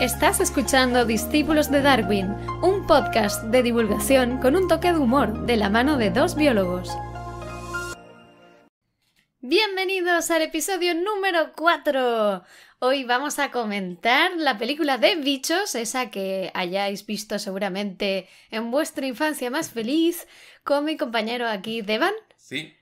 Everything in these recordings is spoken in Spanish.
Estás escuchando Discípulos de Darwin, un podcast de divulgación con un toque de humor de la mano de dos biólogos. Bienvenidos al episodio número 4. Hoy vamos a comentar la película de bichos, esa que hayáis visto seguramente en vuestra infancia más feliz, con mi compañero aquí, Devan. Sí,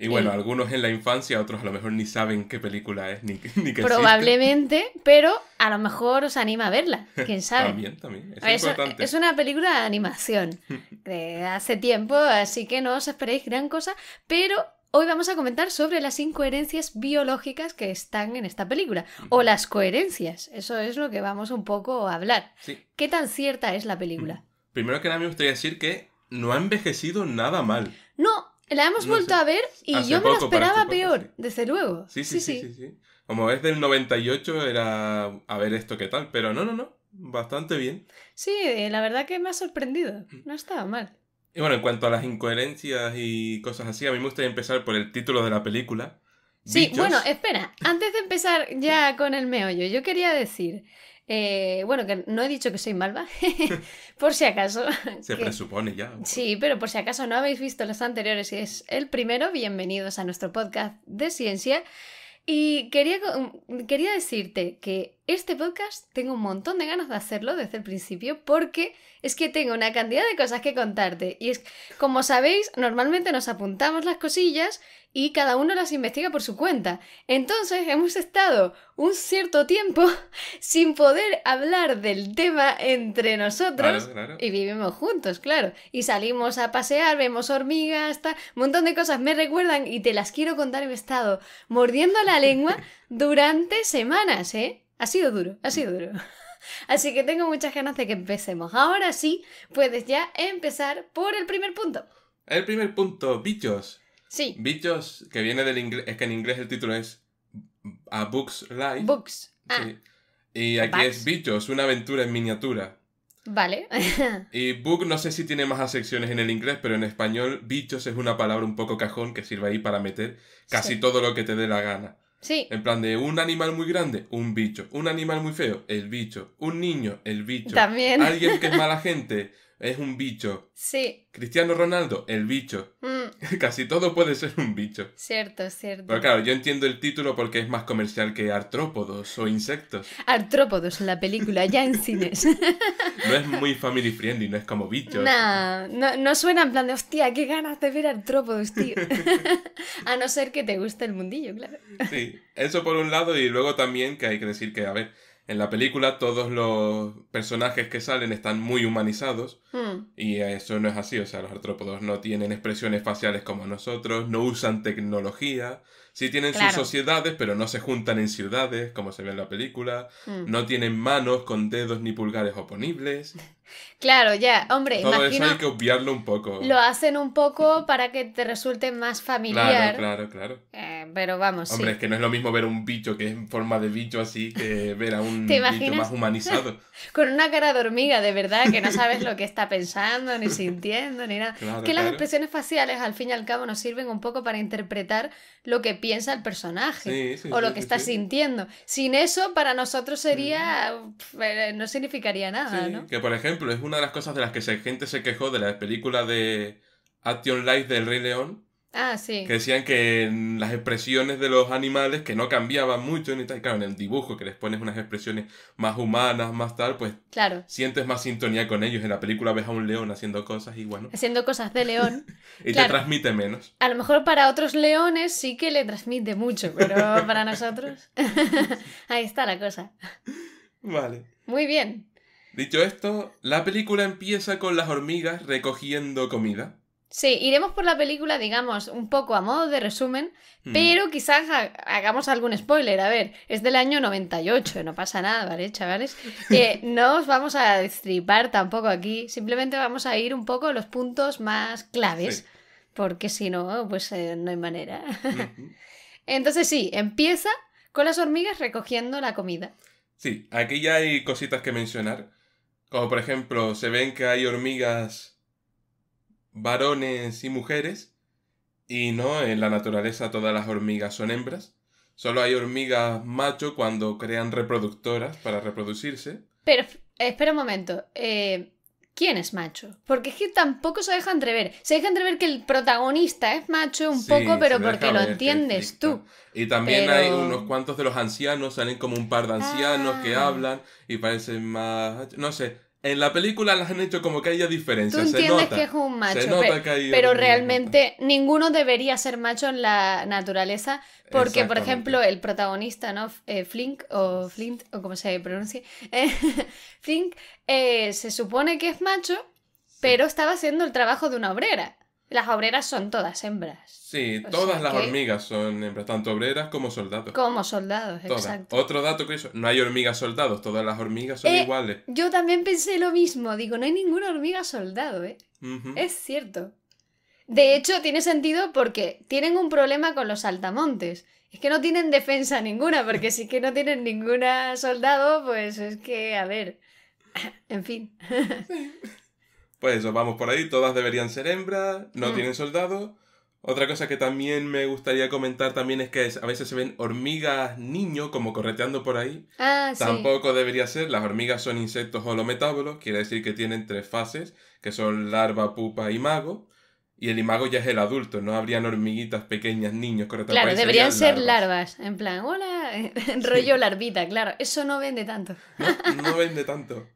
y bueno, algunos en la infancia, otros a lo mejor ni saben qué película es, ni, qué qué Probablemente, pero a lo mejor os anima a verla, quién sabe. también, también. Es, importante. es, una película de animación de hace tiempo, así que no os esperéis gran cosa, pero hoy vamos a comentar sobre las incoherencias biológicas que están en esta película, o las coherencias, eso es lo que vamos un poco a hablar. ¿Qué tan cierta es la película? Primero que nada me gustaría decir que no ha envejecido nada mal. No, la hemos vuelto a ver y yo me la esperaba peor, desde luego. Sí sí, sí Como es del 98, era a ver esto qué tal, pero no, no, no. Bastante bien. Sí, eh, la verdad que me ha sorprendido. Mm. No estaba mal. Y bueno, en cuanto a las incoherencias y cosas así, a mí me gustaría empezar por el título de la película. Sí, bueno, espera, antes de empezar ya con el meollo, yo quería decir, eh, bueno, que no he dicho que soy malva, por si acaso. Se presupone ya. Sí, pero por si acaso no habéis visto los anteriores y es el primero, bienvenidos a nuestro podcast de ciencia. Y quería, mm, quería decirte que este podcast tengo un montón de ganas de hacerlo desde el principio porque es que tengo una cantidad de cosas que contarte. Y es, como sabéis, normalmente nos apuntamos las cosillas y cada uno las investiga por su cuenta. Entonces hemos estado un cierto tiempo sin poder hablar del tema entre nosotros y vivimos juntos, claro. Y salimos a pasear, vemos hormigas, un montón de cosas me recuerdan y te las quiero contar. He estado mordiendo la lengua durante semanas, ¿eh? Ha sido duro, ha sido duro. Así que tengo muchas ganas de que empecemos. Ahora sí, puedes ya empezar por el primer punto. El primer punto, bichos. Sí. Bichos, que viene del inglés, es que en inglés el título es A Books Life. Books. Ah. Sí. Y aquí es bichos, una aventura en miniatura. Vale. y book no sé si tiene más asecciones en el inglés, pero en español bichos es una palabra un poco cajón que sirve ahí para meter casi todo lo que te dé la gana. Sí. En plan de un animal muy grande, un bicho. Un animal muy feo, el bicho. Un niño, el bicho. También. Alguien que es mala gente, es un bicho. Sí. Cristiano Ronaldo, el bicho. Mm. Casi todo puede ser un bicho. Cierto, cierto. Pero claro, yo entiendo el título porque es más comercial que artrópodos o insectos. Artrópodos, en la película, ya en cines. no es muy family friendly, no es como bichos. no, no suena en plan de, hostia, qué ganas de ver artrópodos, tío. a no ser que te guste el mundillo, claro. sí, eso por un lado y luego también que hay que decir que, a ver, en la película todos los personajes que salen están muy humanizados hmm. y eso no es así, o sea, los artrópodos no tienen expresiones faciales como nosotros, no usan tecnología, sí tienen sus sociedades, pero no se juntan en ciudades, como se ve en la película, hmm. no tienen manos con dedos ni pulgares oponibles. Claro, ya, hombre, Todo eso hay que obviarlo un poco. Lo hacen un poco para que te resulte más familiar. Claro, claro, claro. Eh, pero vamos, Hombre, es que no es lo mismo ver un bicho que es en forma de bicho así que ver a un bicho más humanizado. Con una cara de hormiga, de verdad, que no sabes lo que está pensando, ni sintiendo, ni nada. que las expresiones faciales, al fin y al cabo, nos sirven un poco para interpretar lo que piensa el personaje o lo que está sintiendo. Sin eso, para nosotros sería... Eh, no significaría nada, ¿no? Que, por ejemplo, es una de las cosas de las que gente se quejó de la película de Action Life del Rey León. Ah, Que decían que las expresiones de los animales, que no cambiaban mucho, ni en el dibujo que les pones unas expresiones más humanas, más tal, pues claro. sientes más sintonía con ellos. En la película ves a un león haciendo cosas y bueno. Haciendo cosas de león. y te transmite menos. A lo mejor para otros leones sí que le transmite mucho, pero para nosotros. Ahí está la cosa. Vale. Muy bien. Dicho esto, la película empieza con las hormigas recogiendo comida. Sí, iremos por la película, digamos, un poco a modo de resumen, hmm. pero quizás hagamos algún spoiler. A ver, es del año 98, no pasa nada, ¿vale, chavales? Eh, no os vamos a destripar tampoco aquí, simplemente vamos a ir un poco a los puntos más claves, porque si no, pues eh, no hay manera. Entonces sí, empieza con las hormigas recogiendo la comida. Sí, aquí ya hay cositas que mencionar. Como por ejemplo, se ven que hay hormigas varones y mujeres, y no, en la naturaleza todas las hormigas son hembras. Solo hay hormigas macho cuando crean reproductoras para reproducirse. Pero, eh, espera un momento. Eh, quién es macho. Porque es que tampoco se deja entrever. Se deja entrever que el protagonista es macho un poco, pero porque lo entiendes tú. Y también hay unos cuantos de los ancianos, salen como un par de ancianos que ah. hablan y parecen más... No sé, en la película las han hecho como que haya diferencias. Tú entiendes que es un macho, pero, realmente ninguno debería ser macho en la naturaleza, porque por ejemplo el protagonista, ¿no? Eh, Flink o Flint o como se pronuncie, eh, Flink eh, se supone que es macho, pero estaba haciendo el trabajo de una obrera. Las obreras son todas hembras. Sí, todas las hormigas son hembras, tanto obreras como soldados. Como soldados, exacto. Otro dato que eso, no hay hormigas soldados, todas las hormigas son eh, iguales. Yo también pensé lo mismo, digo, no hay ninguna hormiga soldado, ¿eh? Es cierto. De hecho, tiene sentido porque tienen un problema con los saltamontes. Es que no tienen defensa ninguna, porque si que no tienen ninguna soldado, pues es que, a ver, en fin. Pues eso, vamos por ahí, todas deberían ser hembras, no mm. tienen soldados. Otra cosa que también me gustaría comentar también es que a veces se ven hormigas niños como correteando por ahí. Ah, Tampoco debería ser, las hormigas son insectos holometábolos, quiere decir que tienen tres fases, que son larva, pupa y mago. Y el imago ya es el adulto, no habrían hormiguitas pequeñas, niños, correteando por ahí, deberían ser larvas. en plan, hola, rollo larvita, claro. Eso no vende tanto. no vende tanto.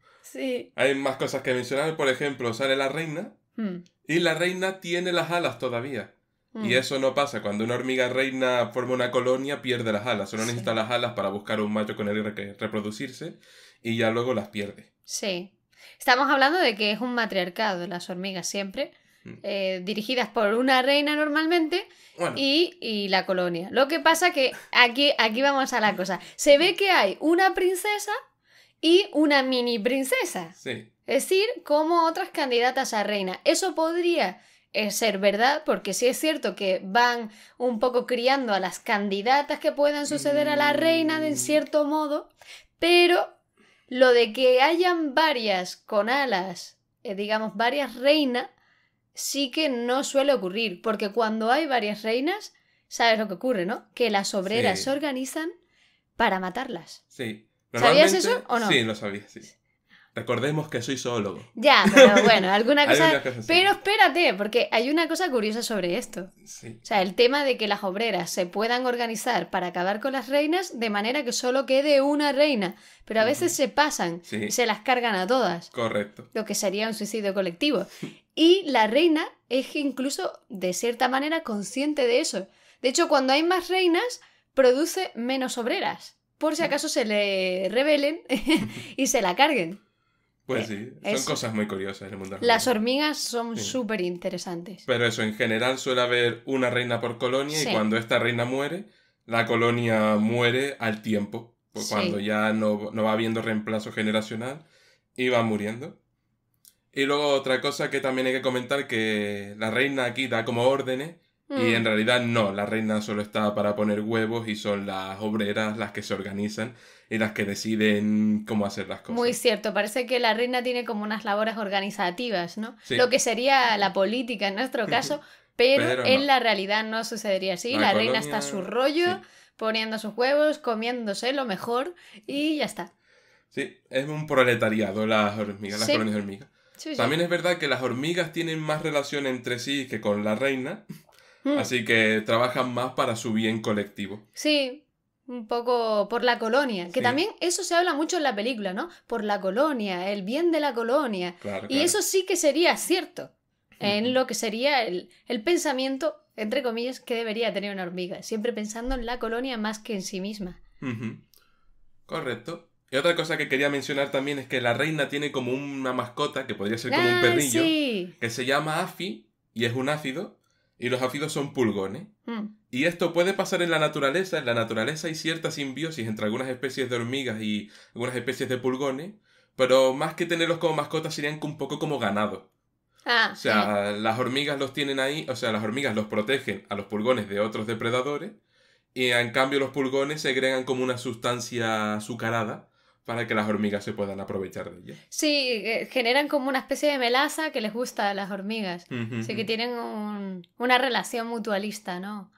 Hay más cosas que mencionar, por ejemplo, sale la reina hmm. y la reina tiene las alas todavía. Y hmm. eso no pasa. Cuando una hormiga reina forma una colonia, pierde las alas. Solo necesita las alas para buscar un macho con el que reproducirse y ya luego las pierde. Sí. Estamos hablando de que es un matriarcado las hormigas siempre. Hmm. Eh, dirigidas por una reina normalmente y, y, la colonia. Lo que pasa que aquí, aquí vamos a la cosa. Se ve que hay una princesa y una mini princesa. Sí. Es decir, como otras candidatas a reina. Eso podría eh, ser verdad, porque sí es cierto que van un poco criando a las candidatas que puedan suceder a la mm. reina de cierto modo, pero lo de que hayan varias con alas, eh, digamos, varias reinas, sí que no suele ocurrir, porque cuando hay varias reinas, ¿sabes lo que ocurre, no? Que las obreras se organizan para matarlas. Sí. ¿Sabías eso o no? Sí, lo sabía, sí. Recordemos que soy zoólogo. Ya, pero bueno, alguna cosa. pero espérate, porque hay una cosa curiosa sobre esto. O sea, el tema de que las obreras se puedan organizar para acabar con las reinas de manera que solo quede una reina. Pero a veces se pasan se las cargan a todas. Correcto. Lo que sería un suicidio colectivo. Y la reina es incluso, de cierta manera, consciente de eso. De hecho, cuando hay más reinas, produce menos obreras por si acaso se le rebelen y se la carguen. Pues eh, sí, son cosas muy curiosas en el mundo. Las hormigas son súper interesantes. Pero eso, en general suele haber una reina por colonia y cuando esta reina muere, la colonia muere al tiempo. Pues cuando ya no, no, va habiendo reemplazo generacional y va muriendo. Y luego otra cosa que también hay que comentar, que la reina aquí da como órdenes y en mm. realidad no, la reina solo está para poner huevos y son las obreras las que se organizan y las que deciden cómo hacer las cosas. Muy cierto, parece que la reina tiene como unas labores organizativas, ¿no? Lo que sería la política en nuestro caso, pero, en la realidad no sucedería así. La, reina está a su rollo, poniendo sus huevos, comiéndose lo mejor y ya está. Sí, es un proletariado las hormigas, las colonias de hormigas. También es verdad que las hormigas tienen más relación entre sí que con la reina. Mm. Así que trabajan más para su bien colectivo. Sí, un poco por la colonia, que también eso se habla mucho en la película, ¿no? Por la colonia, el bien de la colonia. y eso sí que sería cierto en lo que sería el, pensamiento, entre comillas, que debería tener una hormiga, siempre pensando en la colonia más que en sí misma. Correcto. Y otra cosa que quería mencionar también es que la reina tiene como una mascota, que podría ser como un ah, perrillo, que se llama Afi, y es un ácido, y los áfidos son pulgones. Hmm. Y esto puede pasar en la naturaleza. En la naturaleza hay cierta simbiosis entre algunas especies de hormigas y algunas especies de pulgones, pero más que tenerlos como mascotas serían un poco como ganado. Ah, o sea, las hormigas los tienen ahí, o sea, las hormigas los protegen a los pulgones de otros depredadores y en cambio los pulgones segregan como una sustancia azucarada para que las hormigas se puedan aprovechar de ellas. Sí, eh, generan como una especie de melaza que les gusta a las hormigas. Así que tienen una relación mutualista, ¿no?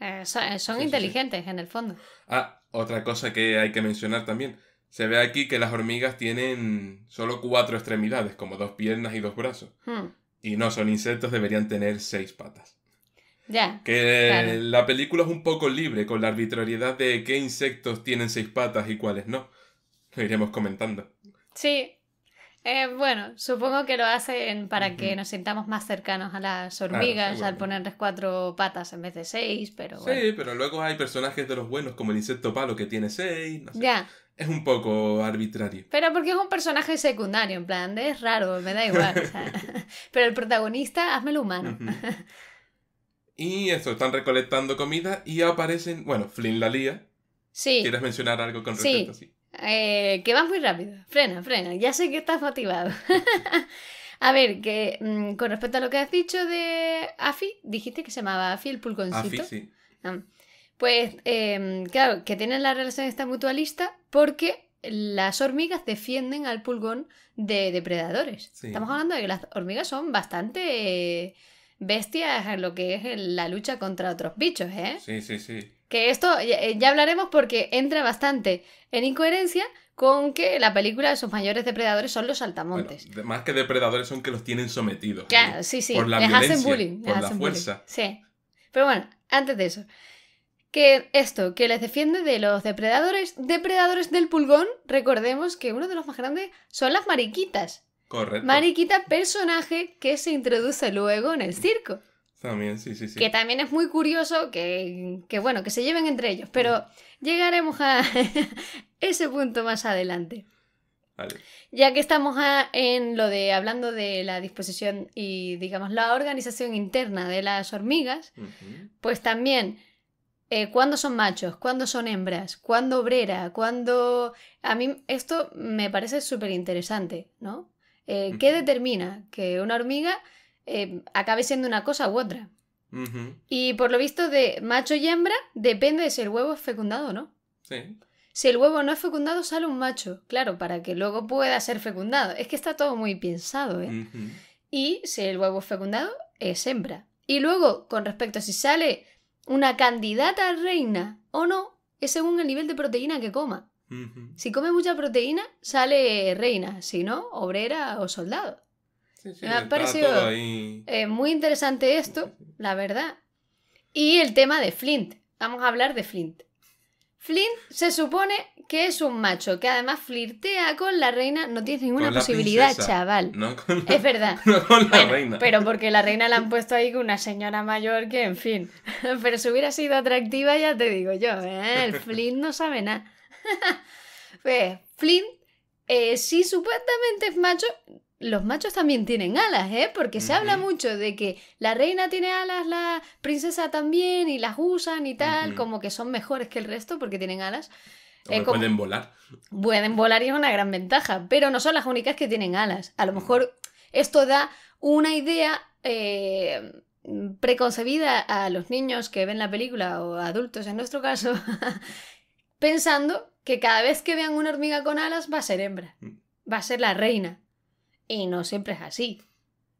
Eh, eh, son, inteligentes en el fondo. Ah, otra cosa que hay que mencionar también. Se ve aquí que las hormigas tienen solo cuatro extremidades, como dos piernas y dos brazos. Hmm. Y no, son insectos, deberían tener seis patas. Que la película es un poco libre con la arbitrariedad de qué insectos tienen seis patas y cuáles no. Lo iremos comentando. Sí. Eh, bueno, supongo que lo hacen para que nos sintamos más cercanos a las hormigas al ponerles cuatro patas en vez de seis, pero Sí, pero luego hay personajes de los buenos como el insecto palo que tiene seis. Ya. Es un poco arbitrario. Pero porque es un personaje secundario, en plan, es raro, me da igual. Pero el protagonista, házmelo humano. Y eso, están recolectando comida y aparecen, bueno, Flynn la lía. Sí. ¿Quieres mencionar algo con respecto sí. sí? Eh, que vas muy rápido. Frena, frena. Ya sé que estás motivado. a ver, que mm, con respecto a lo que has dicho de Afi, dijiste que se llamaba Afi el pulgoncito. Afi, sí. Ah. pues, em, claro, que tienen la relación esta mutualista porque las hormigas defienden al pulgón de depredadores. Estamos hablando de que las hormigas son bastante bestias lo que es la lucha contra otros bichos, ¿eh? Sí, sí, sí. Que esto ya, eh, hablaremos porque entra bastante en incoherencia con que la película de sus mayores depredadores son los saltamontes. más que depredadores son que los tienen sometidos. Claro, sí, sí. Por la les hacen bullying. Por la fuerza. Sí. Pero bueno, antes de eso. Que esto, que les defiende de los depredadores, depredadores del pulgón, recordemos que uno de los más grandes son las mariquitas. Mariquita, personaje que se introduce luego en el circo. También, sí, sí, sí. Que también es muy curioso que, bueno, que se lleven entre ellos, pero mm. llegaremos a ese punto más adelante. Vale. Ya que estamos en lo de hablando de la disposición y, digamos, la organización interna de las hormigas, pues también eh, cuándo son machos, cuándo son hembras, cuándo obrera, cuándo... A mí esto me parece súper interesante, ¿no? Eh, ¿Qué determina que una hormiga eh, acabe siendo una cosa u otra? Y por lo visto de macho y hembra depende de si el huevo es fecundado o no. Si el huevo no es fecundado, sale un macho, claro, para que luego pueda ser fecundado. Es que está todo muy pensado, ¿eh? Y si el huevo es fecundado, es hembra. Y luego, con respecto a si sale una candidata a reina o no, es según el nivel de proteína que coma. Si come mucha proteína, sale reina, si no, obrera o soldado. Me ha parecido eh, muy interesante esto, la verdad. Y el tema de Flint. Vamos a hablar de Flint. Flint se supone que es un macho, que además flirtea con la reina, no tiene ninguna posibilidad, chaval. es verdad. Pero porque la reina la han puesto ahí con una señora mayor que, en fin. Pero si hubiera sido atractiva, ya te digo yo, ¿eh? el Flint no sabe nada pues Flynn, eh, si supuestamente es macho, los machos también tienen alas, ¿eh? Porque se habla mucho de que la reina tiene alas, la princesa también, y las usan y tal, como que son mejores que el resto porque tienen alas. Pueden volar. Pueden volar y es una gran ventaja, pero no son las únicas que tienen alas. A lo mm. mejor esto da una idea eh, preconcebida a los niños que ven la película o adultos en nuestro caso, pensando que cada vez que vean una hormiga con alas va a ser hembra, mm. va a ser la reina. Y no siempre es así.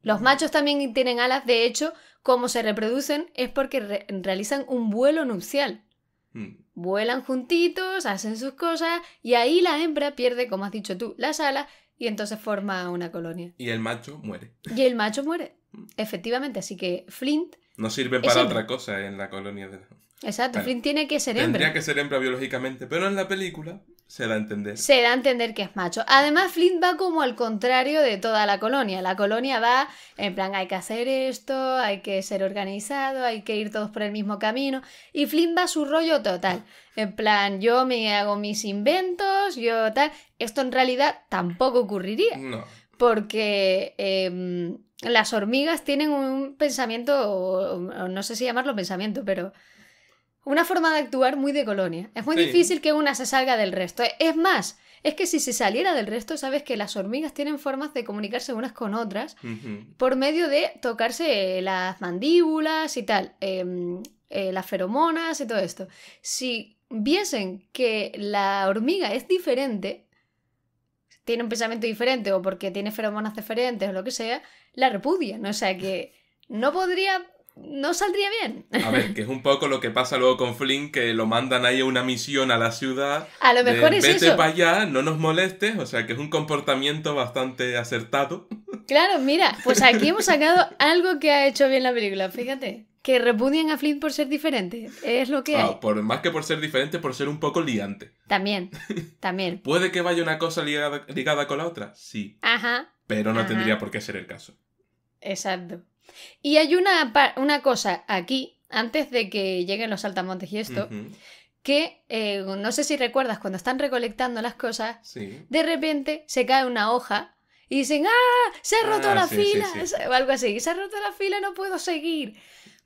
Los machos también tienen alas, de hecho, como se reproducen es porque realizan un vuelo nupcial. Mm. Vuelan juntitos, hacen sus cosas y ahí la hembra pierde, como has dicho tú, las alas y entonces forma una colonia. Y el macho muere. Y el macho muere, mm. efectivamente. Así que Flint... No sirve para otra cosa en la colonia de... Exacto, Flint tiene que ser hembra. Tendría que ser hembra biológicamente, pero en la película se da a entender. Se da a entender que es macho. Además, Flint va como al contrario de toda la colonia. La colonia va en plan, hay que hacer esto, hay que ser organizado, hay que ir todos por el mismo camino. Y Flint va a su rollo total. En plan, yo me hago mis inventos, yo tal. Esto en realidad tampoco ocurriría. No. Porque... Em, las hormigas tienen un pensamiento, no sé si llamarlo pensamiento, pero una forma de actuar muy de colonia. Es muy difícil que una se salga del resto. Es más, es que si se saliera del resto, sabes que las hormigas tienen formas de comunicarse unas con otras por medio de tocarse eh, las mandíbulas y tal, em, eh, las feromonas y todo esto. Si viesen que la hormiga es diferente, tiene un pensamiento diferente o porque tiene feromonas diferentes o lo que sea, la repudian. O sea que no podría no saldría bien. A ver, que es un poco lo que pasa luego con Flynn, que lo mandan ahí a una misión a la ciudad. A lo mejor es es Vete para allá, no nos molestes, o sea que es un comportamiento bastante acertado. Claro, mira, pues aquí hemos sacado algo que ha hecho bien la película, fíjate. Que repudian a Flynn por ser diferente, es lo que ah, Por, más que por ser diferente, por ser un poco liante. También, también. ¿Puede que vaya una cosa ligada, ligada con la otra? Sí. Ajá. Pero no tendría por qué ser el caso. Exacto. Y hay una, una cosa aquí, antes de que lleguen los saltamontes y esto, que eh, no sé si recuerdas, cuando están recolectando las cosas, de repente se cae una hoja y dicen, ¡ah! Se ha ah, roto la fila, o algo así, se ha roto la fila, no puedo seguir.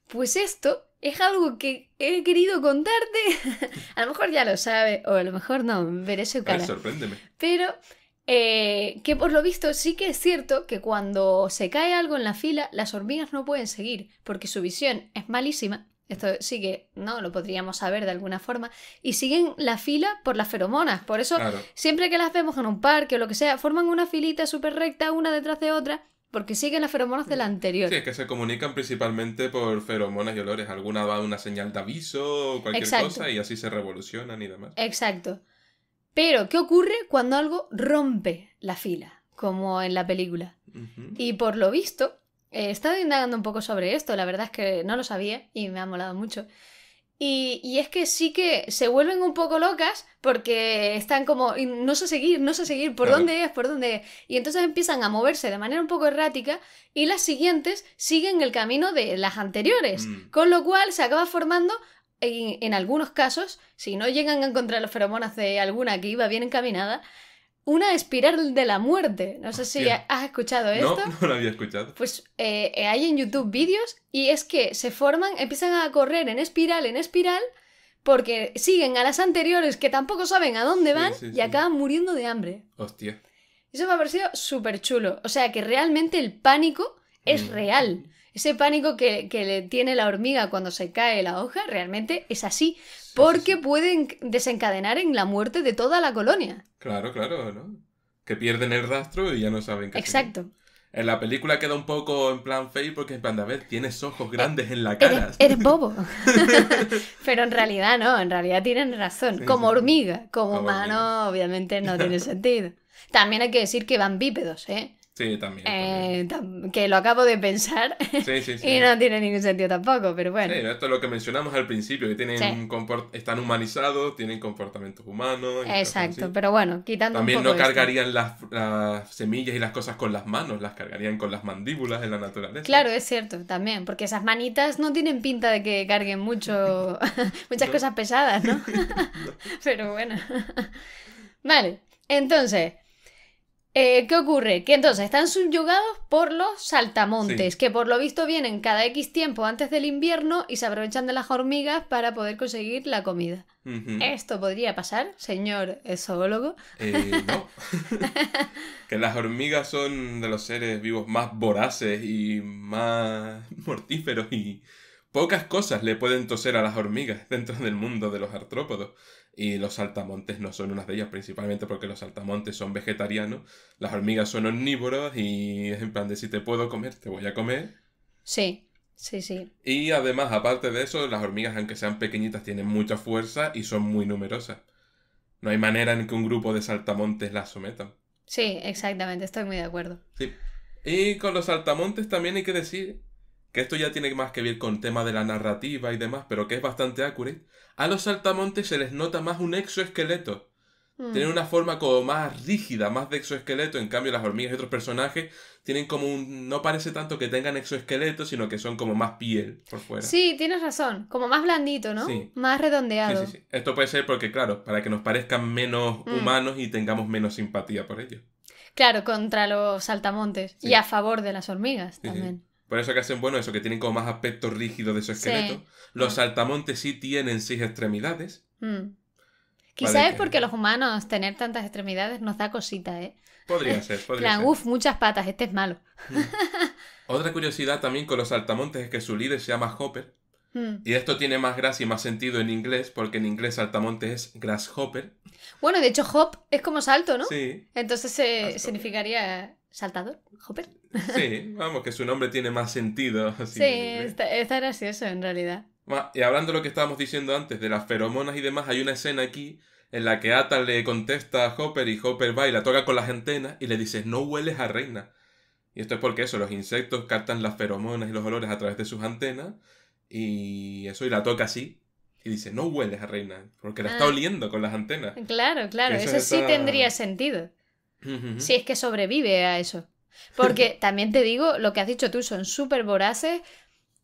Pues esto es algo que he querido contarte. a lo mejor ya lo sabes, o a lo mejor no, veré su cara. Ay, sorpréndeme. Pero eh, que por lo visto sí que es cierto que cuando se cae algo en la fila, las hormigas no pueden seguir, porque su visión es malísima. Esto sí que no lo podríamos saber de alguna forma. Y siguen la fila por las feromonas. Por eso, siempre que las vemos en un parque o lo que sea, forman una filita súper recta, una detrás de otra, porque siguen las feromonas de la anterior. Sí, es que se comunican principalmente por feromonas y olores. Alguna va una señal de aviso o cualquier cosa y así se revolucionan y demás. Exacto. Pero, ¿qué ocurre cuando algo rompe la fila? Como en la película. Y por lo visto, he eh, estado indagando un poco sobre esto, la verdad es que no lo sabía y me ha molado mucho. Y, es que sí que se vuelven un poco locas porque están como, no sé seguir, no sé seguir, por dónde es, por dónde es. Y entonces empiezan a moverse de manera un poco errática y las siguientes siguen el camino de las anteriores. Mm. Con lo cual se acaba formando en, algunos casos, si no llegan a encontrar los feromonas de alguna que iba bien encaminada, una espiral de la muerte. No sé si has escuchado esto. No, no lo había escuchado. Pues eh, hay en YouTube vídeos y es que se forman, empiezan a correr en espiral, en espiral, porque siguen a las anteriores que tampoco saben a dónde van y acaban muriendo de hambre. Hostia. Eso me ha parecido súper chulo. O sea que realmente el pánico es mm. real. Ese pánico que, le tiene la hormiga cuando se cae la hoja realmente es así, porque pueden desencadenar en la muerte de toda la colonia. Claro, claro, ¿no? Que pierden el rastro y ya no saben qué Exacto. En la película queda un poco en plan fake porque en plan, tienes ojos grandes en la cara. Eres, bobo. Pero en realidad no, en realidad tienen razón. Como hormiga, como, humano, obviamente no tiene sentido. También hay que decir que van bípedos, ¿eh? Sí, también. Eh, que lo acabo de pensar sí, sí, sí. y no tiene ningún sentido tampoco, pero bueno. esto es lo que mencionamos al principio, que tienen un están humanizados, tienen comportamientos humanos. Exacto, pero bueno, quitando... También no cargarían las, las, semillas y las cosas con las manos, las cargarían con las mandíbulas en la naturaleza. Claro, es cierto, también, porque esas manitas no tienen pinta de que carguen mucho, muchas cosas pesadas, no. pero bueno. vale, entonces... Eh, ¿Qué ocurre? Que entonces están subyugados por los saltamontes, que por lo visto vienen cada X tiempo antes del invierno y se aprovechan de las hormigas para poder conseguir la comida. ¿Esto podría pasar, señor zoólogo? Eh, no. que las hormigas son de los seres vivos más voraces y más mortíferos y pocas cosas le pueden toser a las hormigas dentro del mundo de los artrópodos y los saltamontes no son unas de ellas, principalmente porque los saltamontes son vegetarianos, las hormigas son omnívoras y es en plan de si te puedo comer, te voy a comer. Sí, sí, sí. Y además, aparte de eso, las hormigas, aunque sean pequeñitas, tienen mucha fuerza y son muy numerosas. No hay manera en que un grupo de saltamontes las someta. Sí, exactamente, estoy muy de acuerdo. Sí. Y con los saltamontes también hay que decir que esto ya tiene más que ver con tema de la narrativa y demás, pero que es bastante ácure, a los saltamontes se les nota más un exoesqueleto. Hmm. Tienen una forma como más rígida, más de exoesqueleto. En cambio, las hormigas y otros personajes tienen como un. No parece tanto que tengan exoesqueleto, sino que son como más piel por fuera. Sí, tienes razón. Como más blandito, ¿no? Sí. Más redondeado. Sí, sí, Esto puede ser porque, claro, para que nos parezcan menos hmm. humanos y tengamos menos simpatía por ellos. Claro, contra los saltamontes. Y a favor de las hormigas también. Por eso que hacen bueno eso, que tienen como más aspecto rígido de su esqueleto. Los ah. saltamontes sí tienen seis extremidades. Hmm. Quizás es porque los humanos tener tantas extremidades nos da cosita, ¿eh? Podría ser, podría Plan, ser. Uf, muchas patas, este es malo. Hmm. Otra curiosidad también con los saltamontes es que su líder se llama Hopper. Hmm. Y esto tiene más gracia y más sentido en inglés, porque en inglés saltamontes es grasshopper. Bueno, de hecho, hop es como salto, ¿no? Sí. Entonces eh, significaría saltador, hopper. Sí, vamos, que su nombre tiene más sentido. sí, está, gracioso en realidad. Y hablando de lo que estábamos diciendo antes, de las feromonas y demás, hay una escena aquí en la que Ata le contesta a Hopper y Hopper va y la toca con las antenas y le dice, no hueles a reina. Y esto es porque eso, los insectos captan las feromonas y los olores a través de sus antenas y eso, y la toca así. Y dice, no hueles a reina, porque la está ah. oliendo con las antenas. Claro, claro, eso, sí tendría sentido. Si es que sobrevive a eso. Porque también te digo, lo que has dicho tú, son súper voraces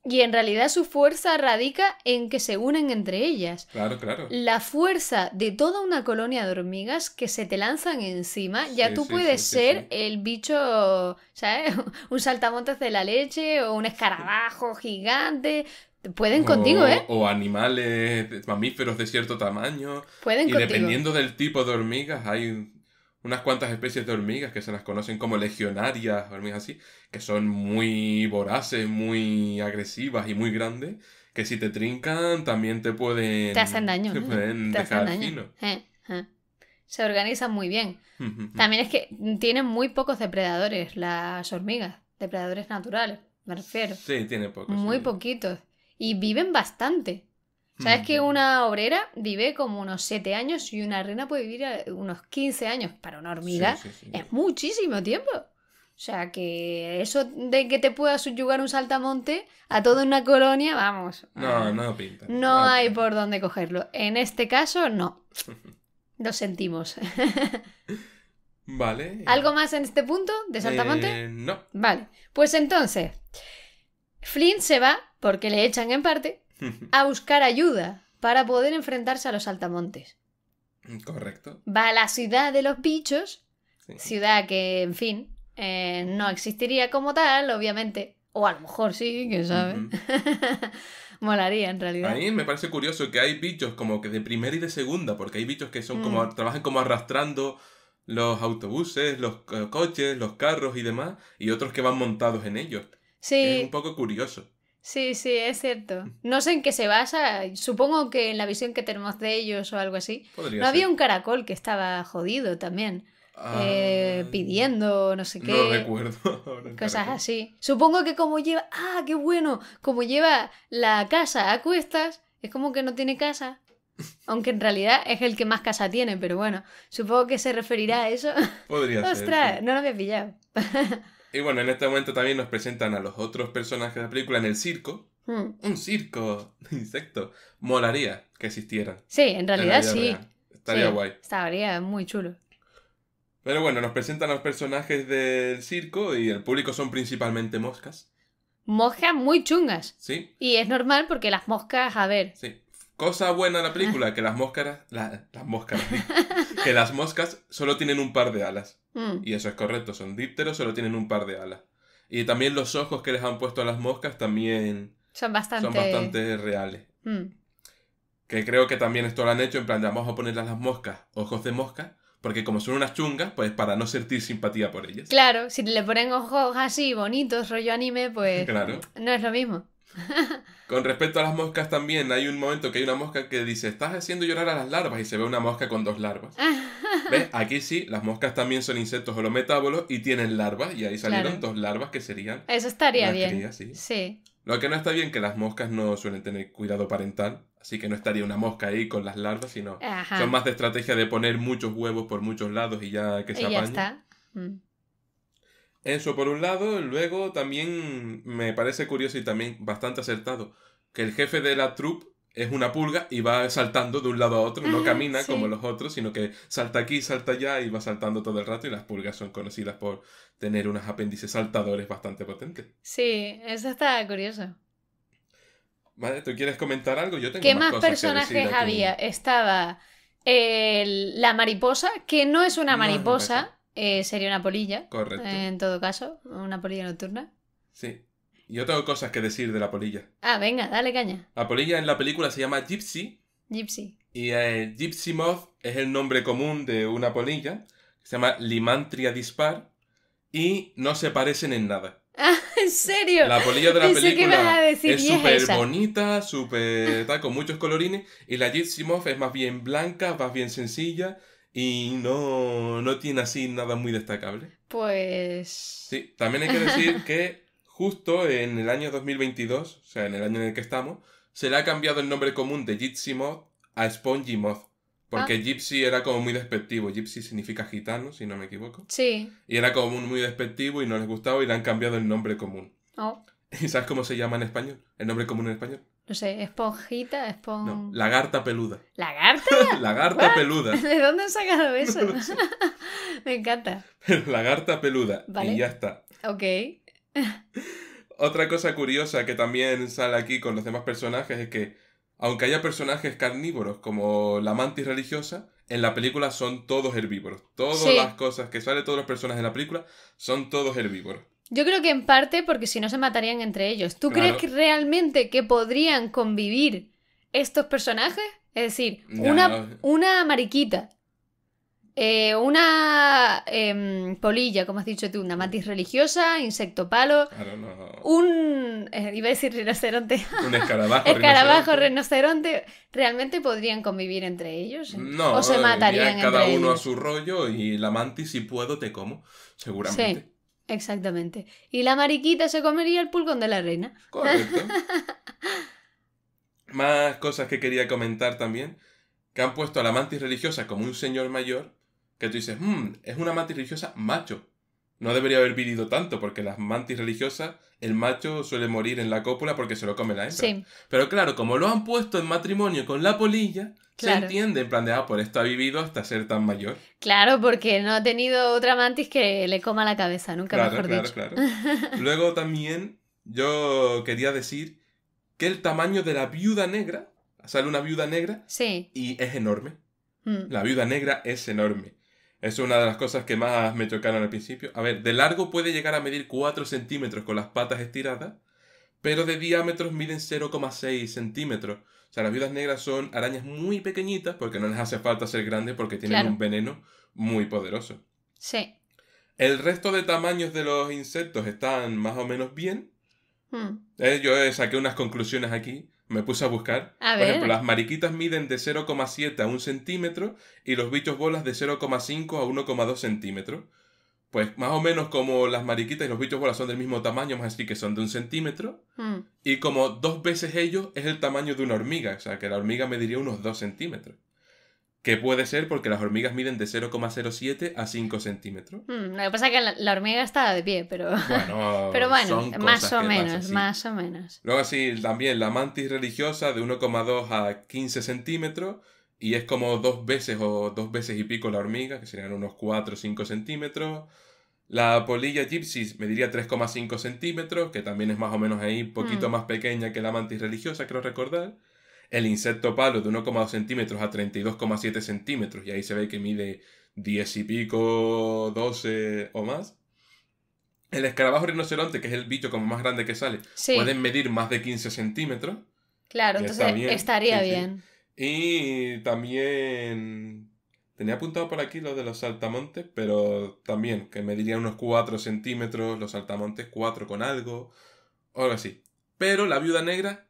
y en realidad su fuerza radica en que se unen entre ellas. Claro, claro. La fuerza de toda una colonia de hormigas que se te lanzan encima, ya tú puedes ser el bicho, ¿sabes? un saltamontes de la leche o un escarabajo gigante. Pueden contigo, ¿eh? O animales, mamíferos de cierto tamaño. Pueden y dependiendo del tipo de hormigas, hay unas cuantas especies de hormigas que se las conocen como legionarias, hormigas así, que son muy voraces, muy agresivas y muy grandes, que si te trincan también te pueden... Te hacen daño. Te pueden dejar hacen daño. Eh, eh. Se organizan muy bien. también es que tienen muy pocos depredadores las hormigas, depredadores naturales, me refiero. Sí, tienen pocos. Muy poquitos. Y viven bastante. ¿Sabes mm. que una obrera vive como unos 7 años y una reina puede vivir eh, unos 15 años? Para una hormiga es muchísimo tiempo. O sea, que eso de que te pueda subyugar un saltamonte a toda una colonia, vamos. No, ah. no pinta. No hay por dónde cogerlo. En este caso, no. Lo sentimos. vale. ¿Algo más en este punto de saltamonte? Eh, no. Vale. Pues entonces, Flynn se va porque le echan en parte a buscar ayuda para poder enfrentarse a los altamontes. Mm, correcto. Va a la ciudad de los bichos, ciudad que, en fin, eh, no existiría como tal, obviamente. O a lo mejor sí, quién sabe. Molaría en realidad. A mí me parece curioso que hay bichos como que de primera y de segunda, porque hay bichos que son como mm. trabajan como arrastrando los autobuses, los eh, coches, los carros y demás, y otros que van montados en ellos. Sí. Es un poco curioso. Sí, sí, es cierto. Mm. No sé en qué se basa, supongo que en la visión que tenemos de ellos o algo así. Podría no había un caracol que estaba jodido también. Eh, ah, pidiendo, no sé qué. No recuerdo. cosas así. Supongo que como lleva. ¡Ah, qué bueno! Como lleva la casa a cuestas, es como que no tiene casa. Aunque en realidad es el que más casa tiene, pero bueno, supongo que se referirá a eso. Podría ser. Ostras, no lo había pillado. Y bueno, en este momento también nos presentan a los otros personajes de la película en el circo. Hmm. Un circo de insectos. Molaría que existieran. Sí, en realidad sí. Estaría guay. Estaría muy chulo. Pero bueno, nos presentan a los personajes del circo y el público son principalmente moscas. Moscas muy chungas. Sí. Y es normal porque las moscas, a ver. Sí. Cosa buena de la película, que las moscas. las moscas. que las moscas solo tienen un par de alas. Mm. Y eso es correcto, son dípteros, solo tienen un par de alas. Y también los ojos que les han puesto a las moscas también son bastante, bastante reales. Mm. Que creo que también esto lo han hecho en plan vamos a ponerle a las moscas ojos de mosca, porque como son unas chungas, pues para no sentir simpatía por ellas. Claro, si le ponen ojos así bonitos, rollo anime, pues claro. no es lo mismo. Con respecto a las moscas también, hay un momento que hay una mosca que dice, estás haciendo llorar a las larvas y se ve una mosca con dos larvas. ¿Ves? Aquí sí, las moscas también son insectos holometábolos y tienen larvas y ahí salieron dos larvas que serían... Eso estaría bien. sí. Lo que no está bien que las moscas no suelen tener cuidado parental, así que no estaría una mosca ahí con las larvas, sino son más de estrategia de poner muchos huevos por muchos lados y ya que se y ya Está. Mm. Eso por un lado, luego también me parece curioso y también bastante acertado que el jefe de la troupe es una pulga y va saltando de un lado a otro, no camina como los otros, sino que salta aquí, salta allá y va saltando todo el rato y las pulgas son conocidas por tener unos apéndices saltadores bastante potentes. Sí, eso está curioso. Vale, ¿tú quieres comentar algo? Yo tengo ¿Qué más, personajes había? Estaba la mariposa, que no es una mariposa. Eh, sería una polilla. Correcto. Eh, en todo caso, una polilla nocturna. Sí. Yo tengo cosas que decir de la polilla. Ah, venga, dale caña. La polilla en la película se llama Gypsy. Gypsy. Y eh, Gypsy Moth es el nombre común de una polilla. se llama Limantria dispar. Y no se parecen en nada. Ah, ¿en serio? La polilla de la película es súper bonita, súper con muchos colorines. Y la Gypsy Moth es más bien blanca, más bien sencilla y no, tiene así nada muy destacable. Pues... Sí, también hay que decir que justo en el año 2022, o sea, en el año en el que estamos, se le ha cambiado el nombre común de Gypsy Moth a Spongy Moth. Porque ah. Gypsy era como muy despectivo. Gypsy significa gitano, si no me equivoco. Sí. Y era como muy despectivo y no les gustaba y le han cambiado el nombre común. Oh. ¿Y sabes cómo se llama en español? El nombre común en español. No sé, esponjita, espon... No, lagarta peluda. ¿Lagarta? lagarta lagarta peluda. ¿De dónde han sacado eso? Me encanta. lagarta peluda. Vale. Y ya está. Ok. Otra cosa curiosa que también sale aquí con los demás personajes es que, aunque haya personajes carnívoros como la mantis religiosa, en la película son todos herbívoros. Todas las cosas que salen, todos los personajes en la película, son todos herbívoros. Yo creo que en parte porque si no se matarían entre ellos. ¿Tú crees realmente que podrían convivir estos personajes? Es decir, una, una mariquita, eh, una em, polilla, como has dicho tú, una matiz religiosa, insecto palo, un... Eh, iba a decir rinoceronte. Un escarabajo. escarabajo, rinoceronte. ¿Realmente podrían convivir entre ellos? No. ¿O se eh, matarían cada uno a su rollo y la mantis, si puedo, te como, seguramente. Exactamente. Y la mariquita se comería el pulgón de la reina. Correcto. Más cosas que quería comentar también, que han puesto a la mantis religiosa como un señor mayor, que tú dices, mm, es una mantis religiosa macho. No debería haber vivido tanto, porque las mantis religiosas, el macho suele morir en la cópula porque se lo come la hembra. Pero claro, como lo han puesto en matrimonio con la polilla, se entiende en plan de, ah, por esto ha vivido hasta ser tan mayor. Claro, porque no ha tenido otra mantis que le coma la cabeza, nunca me mejor claro, Claro, Luego también yo quería decir que el tamaño de la viuda negra, sale una viuda negra sí. y es enorme. Mm. La viuda negra es enorme. Es una de las cosas que más me chocaron al principio. A ver, de largo puede llegar a medir 4 centímetros con las patas estiradas, pero de diámetros miden 0,6 centímetros. O sea, las viudas negras son arañas muy pequeñitas porque no les hace falta ser grandes porque tienen un veneno muy poderoso. Sí. El resto de tamaños de los insectos están más o menos bien. Hmm. Eh, yo eh, saqué unas conclusiones aquí me puse a buscar. Por ejemplo, las mariquitas miden de 0,7 a 1 centímetro y los bichos bolas de 0,5 a 1,2 centímetros. Pues más o menos como las mariquitas y los bichos bolas son del mismo tamaño, más así que son de un centímetro. Hmm. Y como dos veces ellos es el tamaño de una hormiga, o sea que la hormiga mediría unos 2 centímetros. Que puede ser porque las hormigas miden de 0,07 a 5 centímetros. Hmm, lo que pasa es que la, hormiga está de pie, pero bueno, pero bueno más o menos, más o menos. Luego sí, también la mantis religiosa de 1,2 a 15 centímetros y es como dos veces o dos veces y pico la hormiga, que serían unos 4 o 5 centímetros. La polilla gypsis mediría 3,5 centímetros, que también es más o menos ahí, poquito hmm. más pequeña que la mantis religiosa, creo recordar. El insecto palo de 1,2 centímetros a 32,7 centímetros. Y ahí se ve que mide 10 y pico, 12 o más. El escarabajo rinoceronte, que es el bicho como más grande que sale, pueden medir más de 15 centímetros. Claro, entonces estaría bien. Y también Tenía apuntado por aquí lo de los saltamontes, pero también que medirían unos 4 centímetros, los saltamontes 4 con algo, o sí así. Pero la viuda negra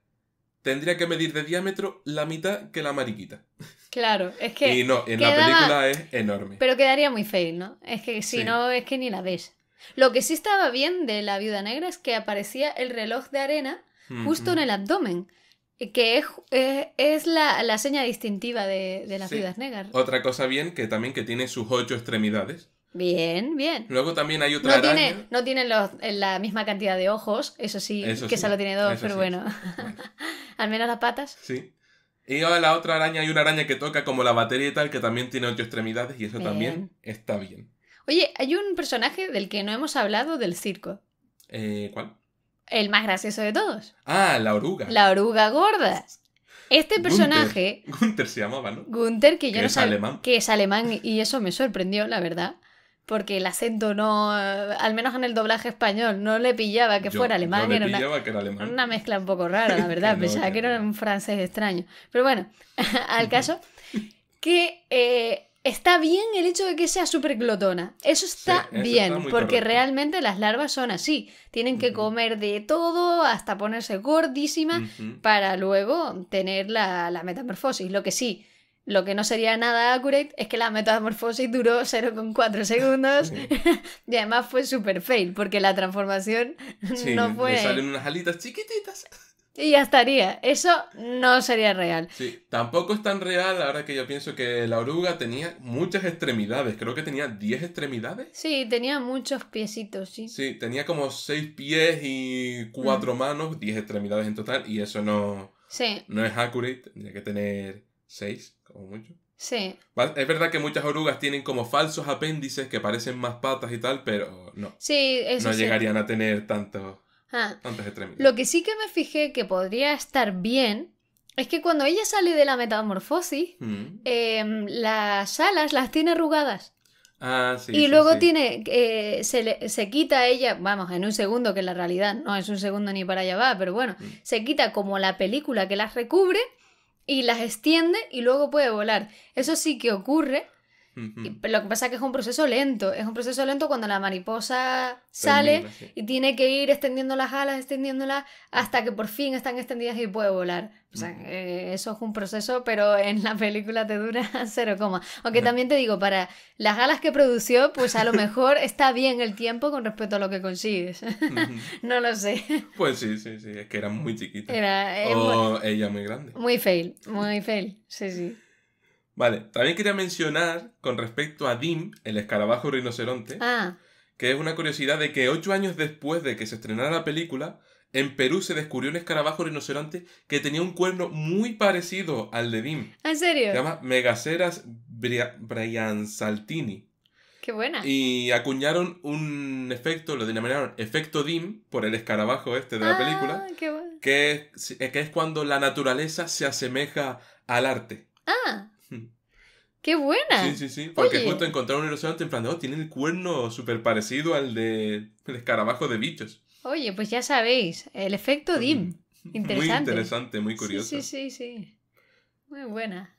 tendría que medir de diámetro la mitad que la mariquita. Claro, es que. Y no, en la película es enorme. Pero quedaría muy feo, ¿no? Es que si no, es que ni la ves. Lo que sí estaba bien de la viuda negra es que aparecía el reloj de arena mm, justo en mm. el abdomen. Eh, que es, eh, la, seña distintiva de, las viudas negras. Otra cosa bien que también que tiene sus ocho extremidades. Bien, bien. Luego también hay otra no araña. no tienen la misma cantidad de ojos, eso sí, que se solo tiene dos, pero bueno. Al menos las patas. Sí. Y la otra araña, hay una araña que toca como la batería y tal, que también tiene ocho extremidades y eso también está bien. Oye, hay un personaje del que no hemos hablado del circo. Eh, ¿Cuál? El más gracioso de todos. Ah, la oruga. La oruga gorda. Este personaje. Gunther, se llamaba, ¿no? Gunther, que yo que es alemán. Que es alemán y eso me sorprendió, la verdad porque el acento no, al menos en el doblaje español, no le pillaba que fuera alemán. No le era una, que era alemán. Una mezcla un poco rara, la verdad. Pensaba que, era un francés extraño. Pero bueno, al caso, que eh, está bien el hecho de que sea súper glotona. Eso está bien, porque realmente las larvas son así. Tienen que comer de todo hasta ponerse gordísima para luego tener la metamorfosis. Lo que sí lo que no sería nada accurate es que la metamorfosis duró 0,4 segundos y además fue super fail porque la transformación no fue. Le salen unas alitas chiquititas. Y ya estaría. Eso no sería real. Sí, tampoco es tan real ahora que yo pienso que la oruga tenía muchas extremidades. Creo que tenía 10 extremidades. Sí, tenía muchos piecitos, sí. Sí, tenía como 6 pies y 4 mm. manos, 10 extremidades en total. Y eso no, sí. no es accurate. Tendría que tener seis, como mucho. Sí. Es verdad que muchas orugas tienen como falsos apéndices que parecen más patas y tal, pero no. Sí, eso No llegarían a tener tantos, ah. Lo que sí que me fijé que podría estar bien es que cuando ella sale de la metamorfosis, mm. em, las alas las tiene arrugadas. Ah, sí, y luego tiene, eh, se, le, se quita ella, vamos, en un segundo, que en la realidad no es un segundo ni para allá va, pero bueno, mm. se quita como la película que las recubre y las extiende y luego puede volar. Eso sí que ocurre lo que pasa es que es un proceso lento, es un proceso lento cuando la mariposa sale y tiene que ir extendiendo las alas, extendiéndolas hasta que por fin están extendidas y puede volar. Eh, eso es un proceso, pero en la película te dura cero Aunque también te digo, para las alas que produció, pues a lo mejor está bien el tiempo con respecto a lo que consigues. no lo sé. Pues sí, sí, sí, es que era muy chiquita. Eh, o ella muy grande. Muy fail, muy fail, sí, sí. Vale, también quería mencionar con respecto a Dim, el escarabajo rinoceronte, ah. que es una curiosidad de que ocho años después de que se estrenara la película, en Perú se descubrió un escarabajo rinoceronte que tenía un cuerno muy parecido al de Dim. Ah, ¿En serio? Se llama Megaceras Saltini ¡Qué buena! Y acuñaron un efecto, lo denominaron efecto Dim, por el escarabajo este de la ah, película. Qué bueno. que, es, que es cuando la naturaleza se asemeja al arte. ¡Ah! ¡Qué buena! Sí, sí, sí. Porque justo encontraron un erosionante en plan oh, tiene el cuerno súper parecido al de el escarabajo de bichos. Oye, pues ya sabéis, el efecto DIM. Interesante. Muy interesante, muy curioso. Sí, sí, sí, Muy buena.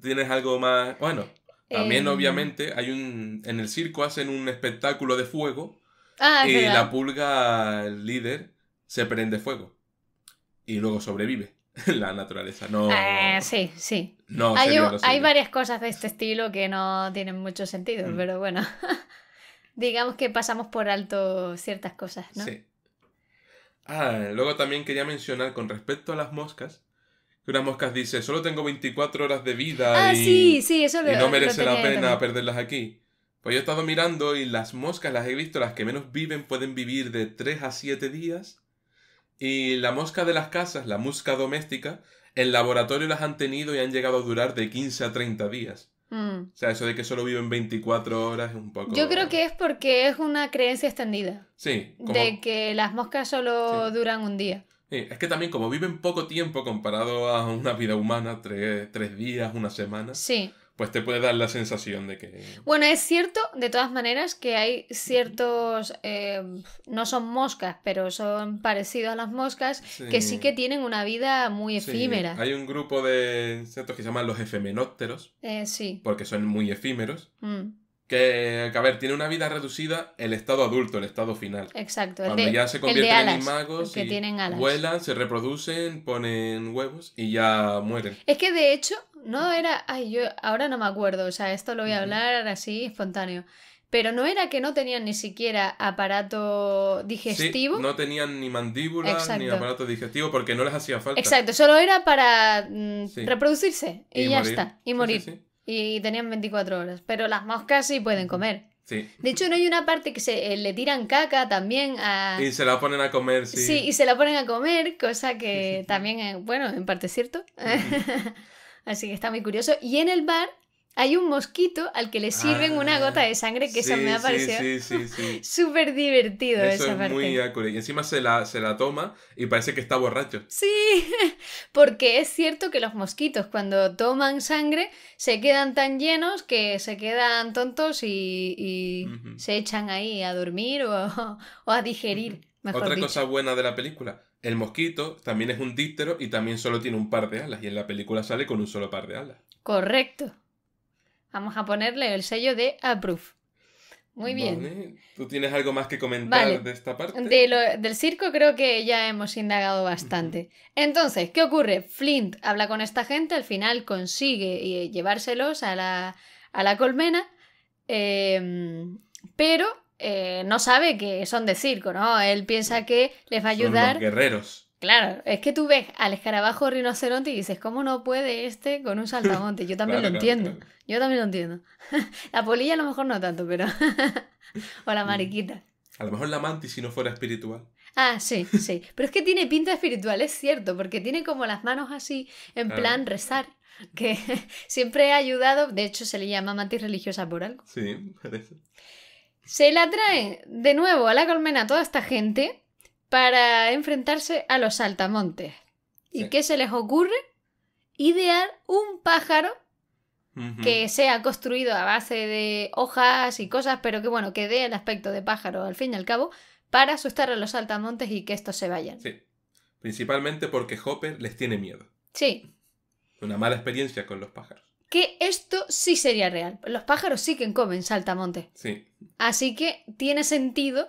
¿Tienes algo más? Bueno, también em. obviamente hay un... En el circo hacen un espectáculo de fuego ah, y la pulga, el líder, se prende fuego y luego sobrevive. la naturaleza. No. Eh, sí, sí. No, hay, varias cosas de este estilo que no tienen mucho sentido, mm. pero bueno. Digamos que pasamos por alto ciertas cosas, ¿no? Sí. Ah, luego también quería mencionar con respecto a las moscas, que unas moscas dice, solo tengo 24 horas de vida ah, y, sí, sí, no merece la pena perderlas aquí. Pues yo he estado mirando y las moscas, las he visto, las que menos viven pueden vivir de 3 a 7 días y la mosca de las casas, la mosca doméstica, en laboratorio las han tenido y han llegado a durar de 15 a 30 días. Mm. O sea, eso de que solo viven 24 horas es un poco... Yo creo que es porque es una creencia extendida. Sí. De que las moscas solo duran un día. Sí, es que también como viven poco tiempo comparado a una vida humana, tres, tres días, una semana. Sí pues te puede dar la sensación de que... Bueno, es cierto, de todas maneras, que hay ciertos, eh, no son moscas, pero son parecidos a las moscas, que sí que tienen una vida muy efímera. Hay un grupo de insectos que se llaman los efemenópteros, eh, sí. porque son muy efímeros. Mm. Que, a ver, tiene una vida reducida el estado adulto, el estado final. Exacto. Cuando ya se convierten en magos, y tienen vuelan, se reproducen, ponen huevos y ya mueren. Es que de hecho, no era, ay, yo ahora no me acuerdo, o sea, esto lo voy a hablar así espontáneo. Pero no era que no tenían ni siquiera aparato digestivo. no tenían ni mandíbula ni aparato digestivo porque no les hacía falta. Exacto, solo era para mm, reproducirse y, ya está, y morir. y tenían 24 horas. Pero las moscas sí pueden comer. Sí. De hecho, no hay una parte que se eh, le tiran caca también a. Y se la ponen a comer, sí. Sí, y se la ponen a comer, cosa que también, es bueno, en parte es cierto. Así que está muy curioso. Y en el bar hay un mosquito al que le sirven una ah, gota de sangre, que eso me ha parecido súper divertido. es muy Y encima se la, se la toma y parece que está borracho. Sí, porque es cierto que los mosquitos cuando toman sangre se quedan tan llenos que se quedan tontos y, se echan ahí a dormir o, a digerir. Otra cosa buena de la película, el mosquito también es un díptero y también solo tiene un par de alas, y en la película sale con un solo par de alas. Correcto. Vamos a ponerle el sello de approve. Muy bien. ¿Tú tienes algo más que comentar de esta parte? del circo creo que ya hemos indagado bastante. Entonces, ¿qué ocurre? Flint habla con esta gente, al final consigue eh, llevárselos a la, colmena, em, pero eh, no sabe que son de circo, ¿no? Él piensa que les va a ayudar. Son guerreros. Claro, es que tú ves al escarabajo rinoceronte y dices, ¿cómo no puede este con un saltamonte? Yo también lo entiendo. Yo también lo entiendo. la polilla a lo mejor no tanto, pero. o la mm. mariquita. A lo mejor la mantis si no fuera espiritual. Ah, sí, sí. Pero es que tiene pinta espiritual, es cierto, porque tiene como las manos así, en plan rezar, que siempre ha ayudado. De hecho, se le llama mantis religiosa por algo. Sí, parece se la traen de nuevo a la colmena a toda esta gente para enfrentarse a los saltamontes. ¿Y qué se les ocurre? Idear un pájaro que sea construido a base de hojas y cosas, pero que bueno, que dé el aspecto de pájaro al fin y al cabo, para asustar a los saltamontes y que estos se vayan. Sí. Principalmente porque Hopper les tiene miedo. Sí. Una mala experiencia con los pájaros que esto sí sería real. Los pájaros sí que comen saltamontes. Sí. Así que tiene sentido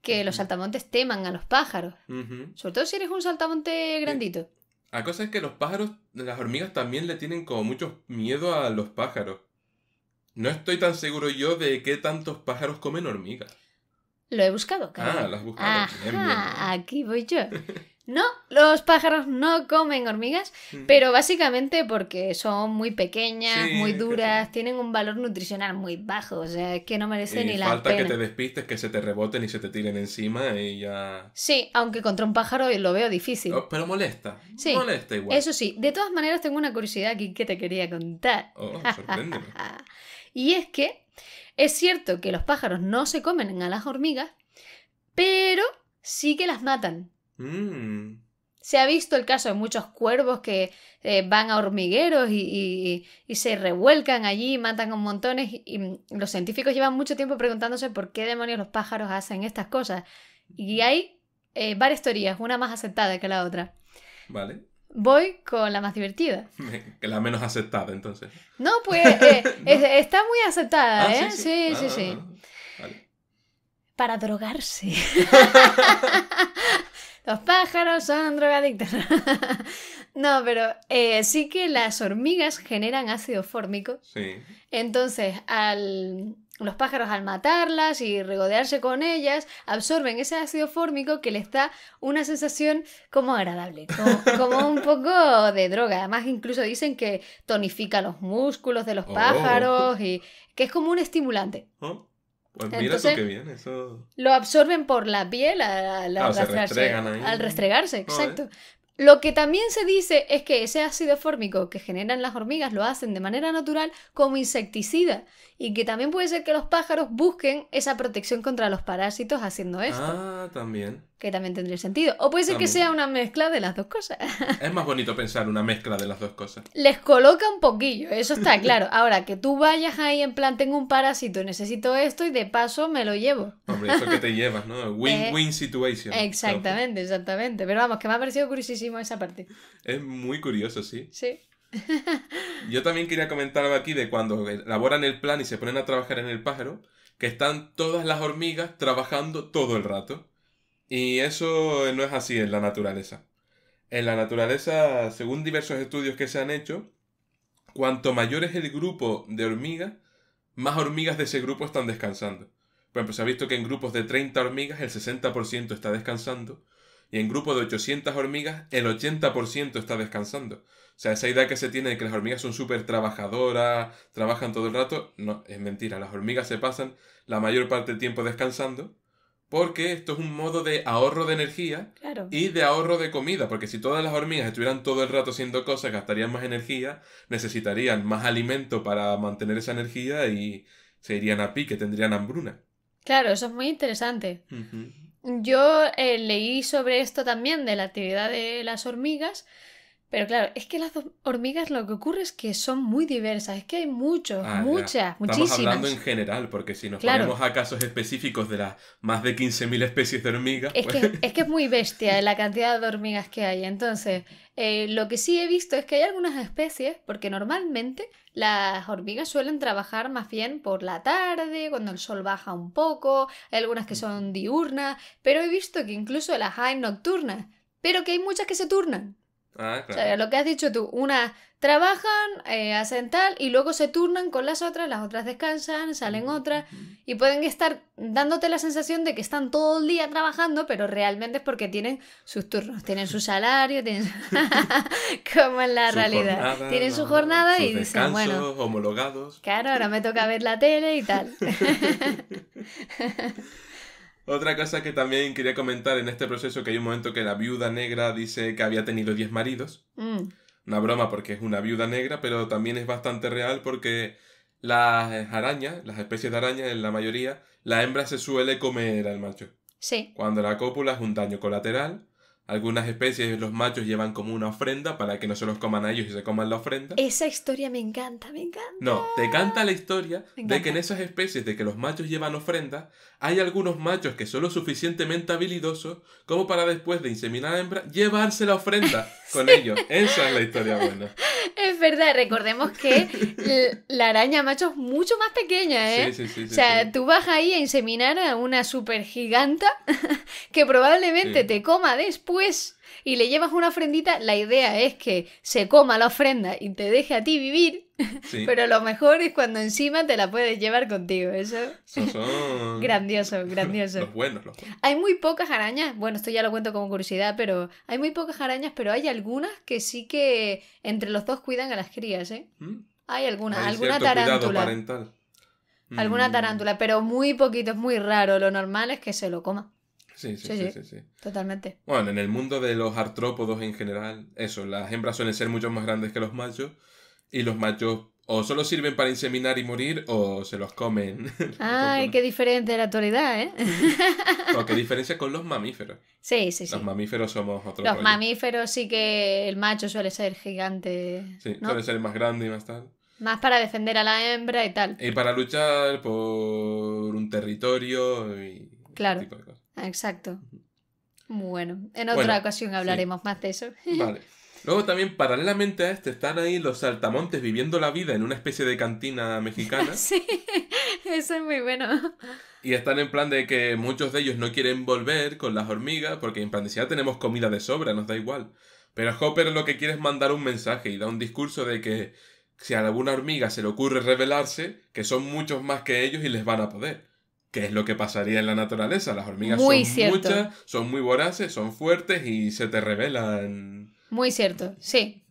que los saltamontes teman a los pájaros. Sobre todo si eres un saltamonte grandito. La cosa es que los pájaros, las hormigas también le tienen como mucho miedo a los pájaros. No estoy tan seguro yo de qué tantos pájaros comen hormigas. Lo he buscado, claro. Ah, lo has buscado. aquí voy yo. No, los pájaros no comen hormigas, pero básicamente porque son muy pequeñas, muy duras, tienen un valor nutricional muy bajo, o sea, que no merecen ni la pena. falta que te despistes, que se te reboten y se te tiren encima y ya... Sí, aunque contra un pájaro lo veo difícil. Oh, pero molesta, molesta igual. Eso sí, de todas maneras tengo una curiosidad aquí que te quería contar. Oh, y es que es cierto que los pájaros no se comen a las hormigas, pero sí que las matan. Mm. Se ha visto el caso de muchos cuervos que eh, van a hormigueros y, se revuelcan allí, matan a montones y, los científicos llevan mucho tiempo preguntándose por qué demonios los pájaros hacen estas cosas. Y mm. hay eh, varias teorías, una más aceptada que la otra. Vale. Voy con la más divertida. Que La menos aceptada, entonces. No, pues eh, está muy aceptada, ah, ¿eh? Sí, sí, sí. Ah, ah, Para drogarse. Los pájaros son drogadictos. no, pero eh, sí que las hormigas generan ácido fórmico. Sí. Entonces, al, los pájaros al matarlas y regodearse con ellas, absorben ese ácido fórmico que les da una sensación como agradable, como, un poco de droga. Además, incluso dicen que tonifica los músculos de los oh. pájaros y que es como un estimulante. Oh. Pues mira que viene, eso... Lo absorben por la piel al, ah, al restregarse, ah, exacto. Lo que también se dice es que ese ácido fórmico que generan las hormigas lo hacen de manera natural como insecticida y que también puede ser que los pájaros busquen esa protección contra los parásitos haciendo esto. Ah, también. Que también tendría sentido. O puede ser que sea una mezcla de las dos cosas. Es más bonito pensar una mezcla de las dos cosas. Les coloca un poquillo, eso está claro. Ahora, que tú vayas ahí en plan, tengo un parásito, necesito esto y de paso me lo llevo. Hombre, eso que te llevas, ¿no? Win-win eh, situation. Exactamente, exactamente. Pero vamos, que me ha parecido curiosísimo esa parte. Es muy curioso, sí. Sí. Yo también quería comentar aquí de cuando elaboran el plan y se ponen a trabajar en el pájaro, que están todas las hormigas trabajando todo el rato. Y eso no es así en la naturaleza. En la naturaleza, según diversos estudios que se han hecho, cuanto mayor es el grupo de hormigas, más hormigas de ese grupo están descansando. Por ejemplo, se ha visto que en grupos de 30 hormigas el 60% está descansando, y en grupo de 800 hormigas el 80% está descansando. O sea, esa idea que se tiene de que las hormigas son súper trabajadoras, trabajan todo el rato, no, es mentira. Las hormigas se pasan la mayor parte del tiempo descansando porque esto es un modo de ahorro de energía y de ahorro de comida, porque si todas las hormigas estuvieran todo el rato haciendo cosas, gastarían más energía, necesitarían más alimento para mantener esa energía y se irían a pique, tendrían hambruna. Claro, eso es muy interesante. Yo eh, leí sobre esto también de la actividad de las hormigas pero claro, es que las hormigas lo que ocurre es que son muy diversas, es que hay muchos, ah, muchas, muchísimas. Estamos hablando en general, porque si nos ponemos a casos específicos de las más de 15.000 especies de hormigas... Pues es, que, es muy bestia la cantidad de hormigas que hay, entonces... Eh, lo que sí he visto es que hay algunas especies, porque normalmente las hormigas suelen trabajar más bien por la tarde, cuando el sol baja un poco, hay algunas que son diurnas, pero he visto que incluso las hay nocturnas, pero que hay muchas que se turnan. Ah, o sea, lo que has dicho tú, unas trabajan, eh, hacen tal y luego se turnan con las otras, las otras descansan, salen mm, otras mm, mm. y pueden estar dándote la sensación de que están todo el día trabajando, pero realmente es porque tienen sus turnos, tienen su salario, tienen como en la realidad, tienen su jornada y dicen, bueno, homologados. Claro, ahora me toca ver la tele y tal. Otra cosa que también quería comentar en este proceso, que hay un momento que la viuda negra dice que había tenido 10 maridos. Mm. Una broma porque es una viuda negra, pero también es bastante real porque las arañas, las especies de arañas, en la mayoría, la hembra se suele comer al macho. Sí. Cuando la cópula es un daño colateral algunas especies, los machos llevan como una ofrenda para que no se los coman a ellos y se coman la ofrenda. Esa historia me encanta, me encanta. No, te canta la historia de que en esas especies de que los machos llevan ofrenda, hay algunos machos que son lo suficientemente habilidosos como para después de inseminar a hembra, llevarse la ofrenda con ellos. Esa es la historia buena. Es verdad, recordemos que la araña macho es mucho más pequeña, ¿eh? Sí, sí, sí. O sea, tú vas ahí a inseminar a una super giganta que probablemente te coma después y le llevas una ofrendita, la idea es que se coma la ofrenda y te deje a ti vivir, pero lo mejor es cuando encima te la puedes llevar contigo, eso. son... grandioso, grandioso. Hay muy pocas arañas, bueno, esto ya lo cuento con curiosidad, pero hay muy pocas arañas, pero hay algunas que sí que entre los dos cuidan a las crías, ¿eh? Mm. Hay algunas, alguna tarántula. Alguna mm. tarántula, pero muy poquito, es muy raro. Lo normal es que se lo coma. Sí sí sí, sí Totalmente. Bueno, en el mundo de los artrópodos en general, eso, las hembras suelen ser mucho más grandes que los machos y los machos o solo sirven para inseminar y morir o se los comen. Ay, qué diferente la actualidad, ¿eh? o qué diferencia con los mamíferos. Sí, sí, sí. Los mamíferos somos otros. Los mamíferos sí que el macho suele ser gigante. Sí, suele ser más grande y más tal. Más para defender a la hembra y tal. Y para luchar por un territorio y claro. Exacto. Bueno, en otra ocasión hablaremos más de eso. Vale. Luego también, paralelamente a este, están ahí los saltamontes viviendo la vida en una especie de cantina mexicana. sí, eso es muy bueno. Y están en plan de que muchos de ellos no quieren volver con las hormigas, porque en plan de si ya tenemos comida de sobra, nos da igual. Pero Hopper lo que quiere es mandar un mensaje y da un discurso de que si a alguna hormiga se le ocurre rebelarse, que son muchos más que ellos y les van a poder que es lo que pasaría en la naturaleza. Las hormigas son muchas, son muy voraces, son fuertes y se te revelan. Muy cierto, sí.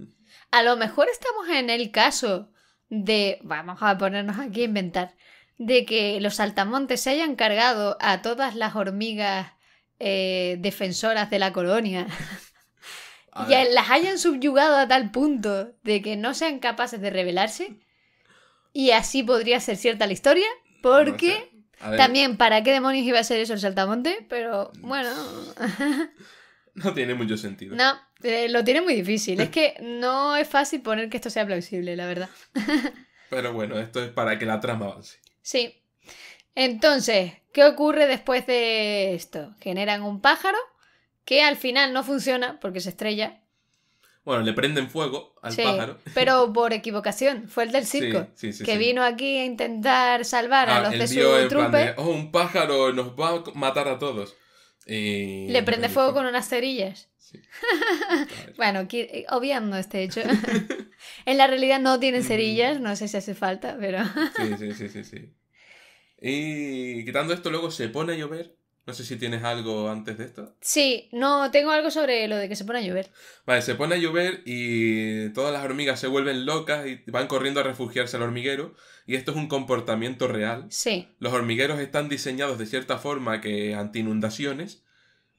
A lo mejor estamos en el caso de, vamos a ponernos aquí a inventar, de que los saltamontes se hayan cargado a todas las hormigas eh, defensoras de la colonia y las hayan subyugado a tal punto de que no sean capaces de rebelarse. Y así podría ser cierta la historia, porque también, ¿para qué demonios iba a ser eso el saltamonte? Pero bueno. No tiene mucho sentido. No, eh, lo tiene muy difícil. Es que no es fácil poner que esto sea plausible, la verdad. Pero bueno, esto es para que la trama avance. Sí. Entonces, ¿qué ocurre después de esto? Generan un pájaro que al final no funciona porque se estrella bueno, le prenden fuego al pájaro. Pero por equivocación, fue el del circo. que vino aquí a intentar salvar a ah, los de su trupe. Oh, un pájaro nos va a matar a todos. Le prende fuego con unas cerillas. bueno, eh, obviando este hecho. en la realidad no tienen cerillas, no sé si hace falta, pero. sí, sí, sí, sí, sí. Y quitando esto, luego se pone a llover no sé si tienes algo antes de esto. Sí, no, tengo algo sobre lo de que se pone a llover. Vale, se pone a llover y todas las hormigas se vuelven locas y van corriendo a refugiarse al hormiguero. Y esto es un comportamiento real. Sí. Los hormigueros están diseñados de cierta forma que ante inundaciones.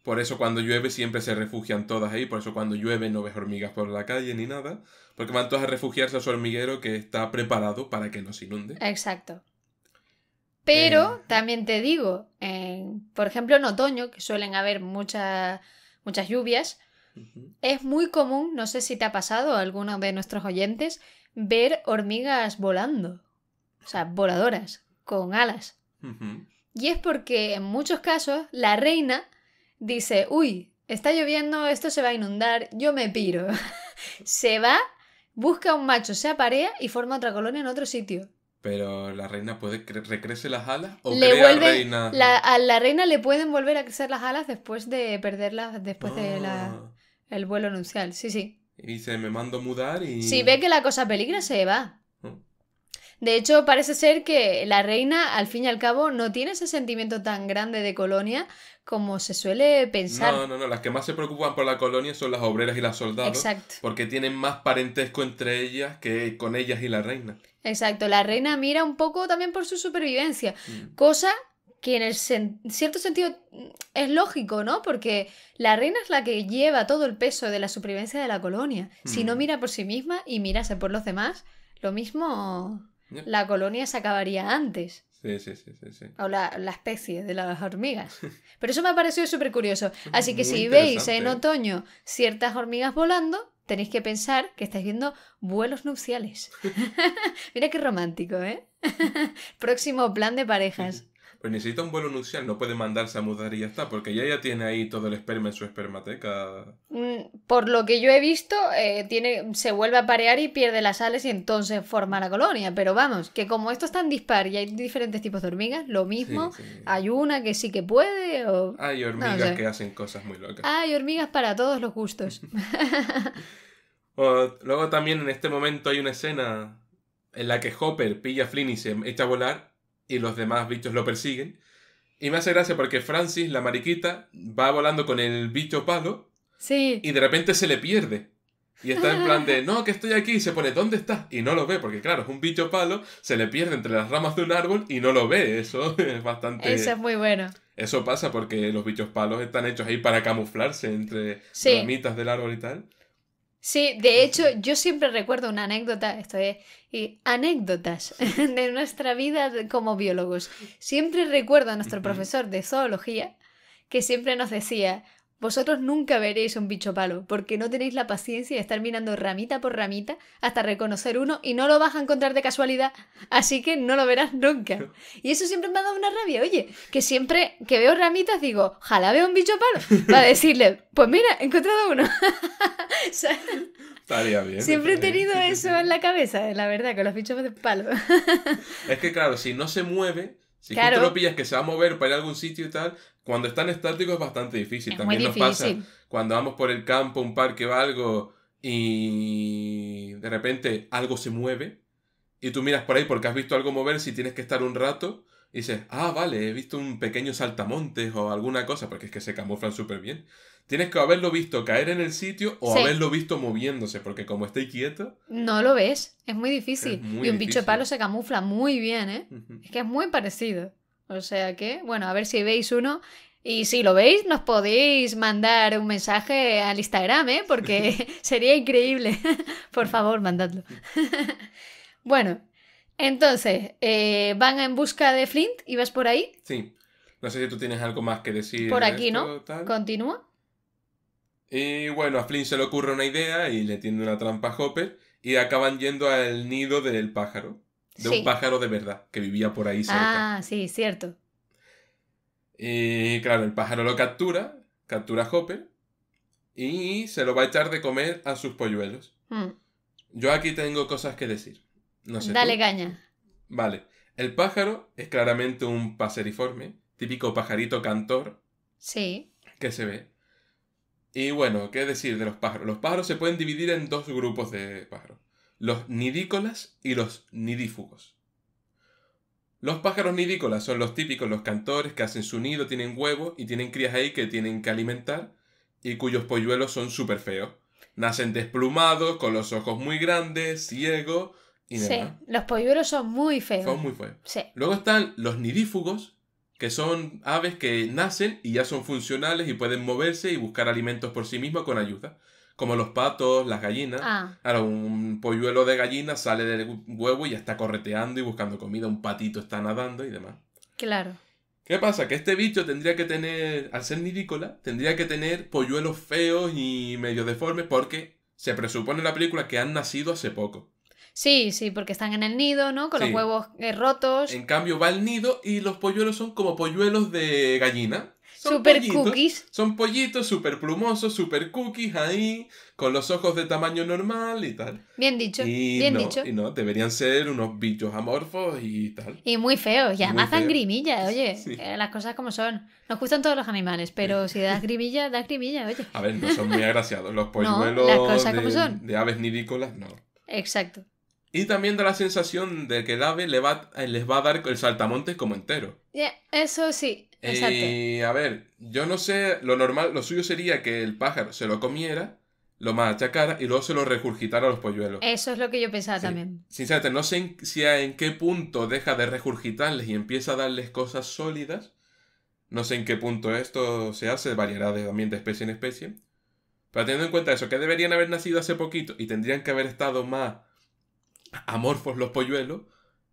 Por eso cuando llueve siempre se refugian todas ahí. Por eso cuando llueve no ves hormigas por la calle ni nada. Porque van todas a refugiarse a su hormiguero que está preparado para que nos inunde. Exacto. Pero también te digo, en, por ejemplo, en otoño, que suelen haber muchas muchas lluvias, es muy común, no sé si te ha pasado a alguno de nuestros oyentes, ver hormigas volando, o sea, voladoras, con alas. Y es porque en muchos casos la reina dice, uy, está lloviendo, esto se va a inundar, yo me piro. se va, busca un macho, se aparea y forma otra colonia en otro sitio. Pero la reina puede recrece las alas o vuelve, a la reina le pueden volver a crecer las alas después de perderlas, después de ah. el vuelo anuncial, Sí, sí. Y se me mando a mudar y. Si ve que la cosa peligra, se va. De hecho, parece ser que la reina, al fin y al cabo, no tiene ese sentimiento tan grande de colonia como se suele pensar. No, no, no. Las que más se preocupan por la colonia son las obreras y las soldados. Exacto. Porque tienen más parentesco entre ellas que con ellas y la reina. Exacto. La reina mira un poco también por su supervivencia. Mm. Cosa que en el cierto sentido mm, es lógico, ¿no? Porque la reina es la que lleva todo el peso de la supervivencia de la colonia. Si no mm. mira por sí misma y mirase por los demás, lo mismo la colonia se acabaría antes. Sí, sí, sí, sí, O la, especie de las hormigas. Pero eso me ha parecido súper curioso. Así que si veis en otoño ciertas hormigas volando, tenéis que pensar que estáis viendo vuelos nupciales. Mira qué romántico, ¿eh? Próximo plan de parejas. Pero necesita un vuelo nupcial, no puede mandarse a mudar y ya está, porque ya tiene ahí todo el esperma en su espermateca. Mm, por lo que yo he visto, eh, tiene, se vuelve a parear y pierde las sales y entonces forma la colonia. Pero vamos, que como esto es tan dispar y hay diferentes tipos de hormigas, lo mismo, hay una que sí que puede o... Hay hormigas que hacen cosas muy locas. Hay hormigas para todos los gustos. luego también en este momento hay una escena en la que Hopper pilla a Flynn y se echa a volar y los demás bichos lo persiguen. Y me hace gracia porque Francis, la mariquita, va volando con el bicho palo sí. y de repente se le pierde. Y está en plan de, no, que estoy aquí, y se pone, ¿dónde estás? Y no lo ve, porque claro, es un bicho palo, se le pierde entre las ramas de un árbol y no lo ve. Eso es bastante... Eso es muy bueno. Eso pasa porque los bichos palos están hechos ahí para camuflarse entre las ramitas del árbol y tal. Sí, de hecho, yo siempre recuerdo una anécdota, esto es, anécdotas de nuestra vida como biólogos. Siempre recuerdo a nuestro profesor de zoología que siempre nos decía, vosotros nunca veréis un bicho palo, porque no tenéis la paciencia de estar mirando ramita por ramita hasta reconocer uno y no lo vas a encontrar de casualidad, así que no lo verás nunca. Y eso siempre me ha dado una rabia, oye, que siempre que veo ramitas digo, ojalá veo un bicho palo, para decirle, pues mira, he encontrado uno. Estaría bien. Siempre he tenido eso en la cabeza, eh, la verdad, con los bichos de palo. es que claro, si no se mueve, si tú lo pillas que se va a mover para ir a algún sitio y tal, cuando están estáticos es bastante difícil. También nos pasa cuando vamos por el campo, un parque o algo, y de repente algo se mueve, y tú miras por ahí porque has visto algo moverse y tienes que estar un rato y dices, ah, vale, he visto un pequeño saltamontes o alguna cosa, porque es que se camuflan súper bien. Tienes que haberlo visto caer en el sitio o haberlo visto moviéndose, porque como estáis quieto. No lo ves, es muy difícil. y un bicho de palo se camufla muy bien, ¿eh? Es que es muy parecido. O sea que, bueno, a ver si veis uno. Y si lo veis, nos podéis mandar un mensaje al Instagram, ¿eh? Porque sería increíble. Por favor, mandadlo. bueno, entonces, eh, van en busca de Flint y vas por ahí. Sí. No sé si tú tienes algo más que decir. Por aquí, ¿no? Continúa. Y bueno, a Flint se le ocurre una idea y le tiende una trampa a Hopper y acaban yendo al nido del pájaro. De un pájaro de verdad que vivía por ahí cerca. Ah, sí, cierto. Y claro, el pájaro lo captura, captura a Hopper y se lo va a echar de comer a sus polluelos. Mm. Yo aquí tengo cosas que decir. Dale caña. Vale. El pájaro es claramente un paseriforme, típico pajarito cantor. Sí. Que se ve. Y bueno, ¿qué decir de los pájaros? Los pájaros se pueden dividir en dos grupos de pájaros. Los nidícolas y los nidífugos. Los pájaros nidícolas son los típicos, los cantores que hacen su nido, tienen huevo y tienen crías ahí que tienen que alimentar y cuyos polluelos son súper feos. Nacen desplumados, con los ojos muy grandes, ciegos sí, los polluelos son muy feos. Son muy feos. Luego están los nidífugos, que son aves que nacen y ya son funcionales y pueden moverse y buscar alimentos por sí mismos con ayuda. Como los patos, las gallinas. Ah. Ahora, un polluelo de gallina sale del huevo y ya está correteando y buscando comida. Un patito está nadando y demás. Claro. ¿Qué pasa? Que este bicho tendría que tener, al ser nidícola, tendría que tener polluelos feos y medio deformes porque se presupone en la película que han nacido hace poco. Sí, sí, porque están en el nido, ¿no? Con los huevos eh, rotos. En cambio, va al nido y los polluelos son como polluelos de gallina. Son super cookies. Son pollitos super plumosos, super cookies ahí, con los ojos de tamaño normal y tal. Bien dicho, bien dicho. Y no, deberían ser unos bichos amorfos y tal. Y muy feos, y además dan grimilla, oye, eh, las cosas como son. Nos gustan todos los animales, pero si das grimilla, das grimilla, oye. A ver, no son muy agraciados, los polluelos de aves nidícolas, no. Exacto. Y también da la sensación de que el ave le va, eh, les va a dar el saltamontes como entero. eso sí, exacto. Y a ver, yo no sé, lo normal, lo suyo sería que el pájaro se lo comiera, lo machacara y luego se lo regurgitara a los polluelos. Eso es lo que yo pensaba también. Sinceramente, no sé en, qué punto deja de regurgitarles y empieza a darles cosas sólidas. No sé en qué punto esto se hace, variará de, también de especie en especie. Pero teniendo en cuenta eso, que deberían haber nacido hace poquito y tendrían que haber estado más amorfos los polluelos,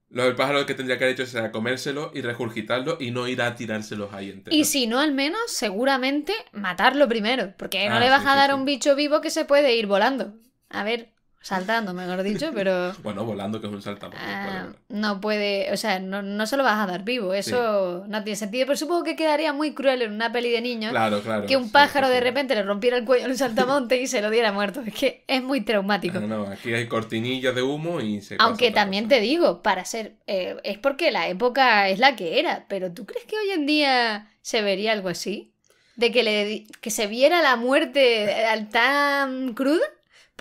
lo del pájaro que tendría que haber hecho será comérselo y regurgitarlo y no ir a tirárselos ahí enteros. Y si no, al menos, seguramente matarlo primero, porque no ah, le vas a dar un bicho vivo que se puede ir volando. A ver, saltando, mejor dicho, pero... bueno, volando, que es un saltamonte. Ah, no puede, o sea, no, se lo vas a dar vivo, eso no tiene sentido, pero supongo que quedaría muy cruel en una peli de niños que un pájaro de repente le rompiera el cuello en un saltamonte y se lo diera muerto, es que es muy traumático. No, no, aquí hay cortinillas de humo y se... Aunque también te digo, para ser... Eh, es porque la época es la que era, pero ¿tú crees que hoy en día se vería algo así? De que, le, que se viera la muerte tan cruda.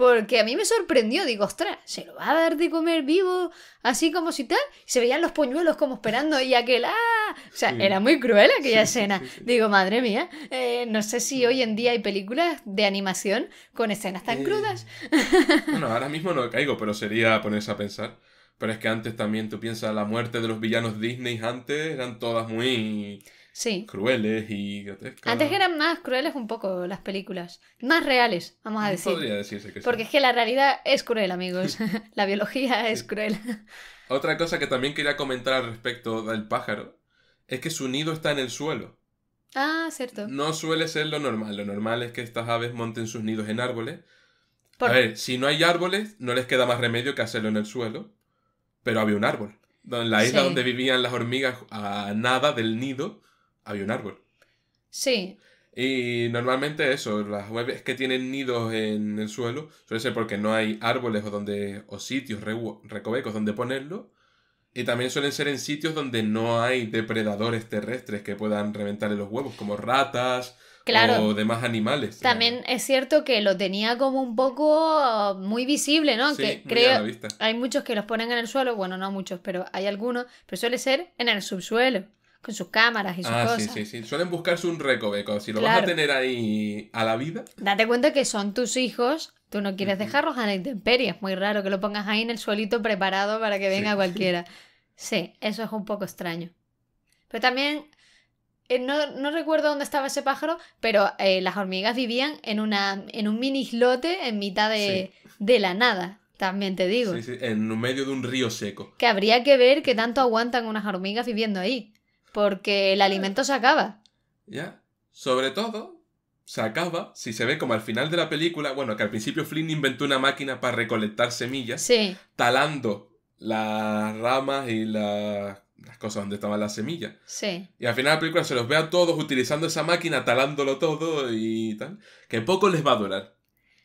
Porque a mí me sorprendió, digo, ostras, se lo va a dar de comer vivo, así como si tal. Se veían los puñuelos como esperando y aquel, ¡ah! O sea, era muy cruel aquella escena. digo, madre mía, eh, no sé si hoy en día hay películas de animación con escenas tan eh. crudas. Bueno, ahora mismo no caigo, pero sería ponerse a pensar. Pero es que antes también tú piensas, la muerte de los villanos Disney antes eran todas muy sí. crueles y Antes eran más crueles un poco las películas, más reales, vamos a decir. Podría decirse que sí. Porque es que la realidad es cruel, amigos. la biología es cruel. Otra cosa que también quería comentar al respecto del pájaro es que su nido está en el suelo. Ah, cierto. No suele ser lo normal. Lo normal es que estas aves monten sus nidos en árboles. A ver, si no hay árboles, no les queda más remedio que hacerlo en el suelo. Pero había un árbol. En la isla donde vivían las hormigas a nada del nido, había un árbol. Sí. Y normalmente eso, las aves que tienen nidos en el suelo suele ser porque no hay árboles o, donde, o sitios, recovecos donde ponerlo. Y también suelen ser en sitios donde no hay depredadores terrestres que puedan reventarle los huevos, como ratas, o demás animales. También es cierto que lo tenía como un poco uh, muy visible, ¿no? que creo hay muchos que los ponen en el suelo, bueno, no muchos, pero hay algunos, pero suele ser en el subsuelo con sus cámaras y sus ah, Sí, sí, sí. Suelen buscarse un recoveco. Si lo vas a tener ahí a la vida. Date cuenta que son tus hijos. Tú no quieres dejarlos a la intemperie. Es muy raro que lo pongas ahí en el suelito preparado para que venga cualquiera. Sí, eso es un poco extraño. Pero también. Eh, no, recuerdo dónde estaba ese pájaro, pero eh, las hormigas vivían en, una, en un mini islote en mitad de, de la nada. También te digo. Sí, sí, en medio de un río seco. Que habría que ver que tanto aguantan unas hormigas viviendo ahí. Porque el alimento se acaba. Ya. Sobre todo, se acaba si se ve como al final de la película, bueno, que al principio Flynn inventó una máquina para recolectar semillas, sí. talando las ramas y las cosas donde estaban las semillas. Sí. Y al final de la película se los ve a todos utilizando esa máquina, talándolo todo y tal, que poco les va a durar.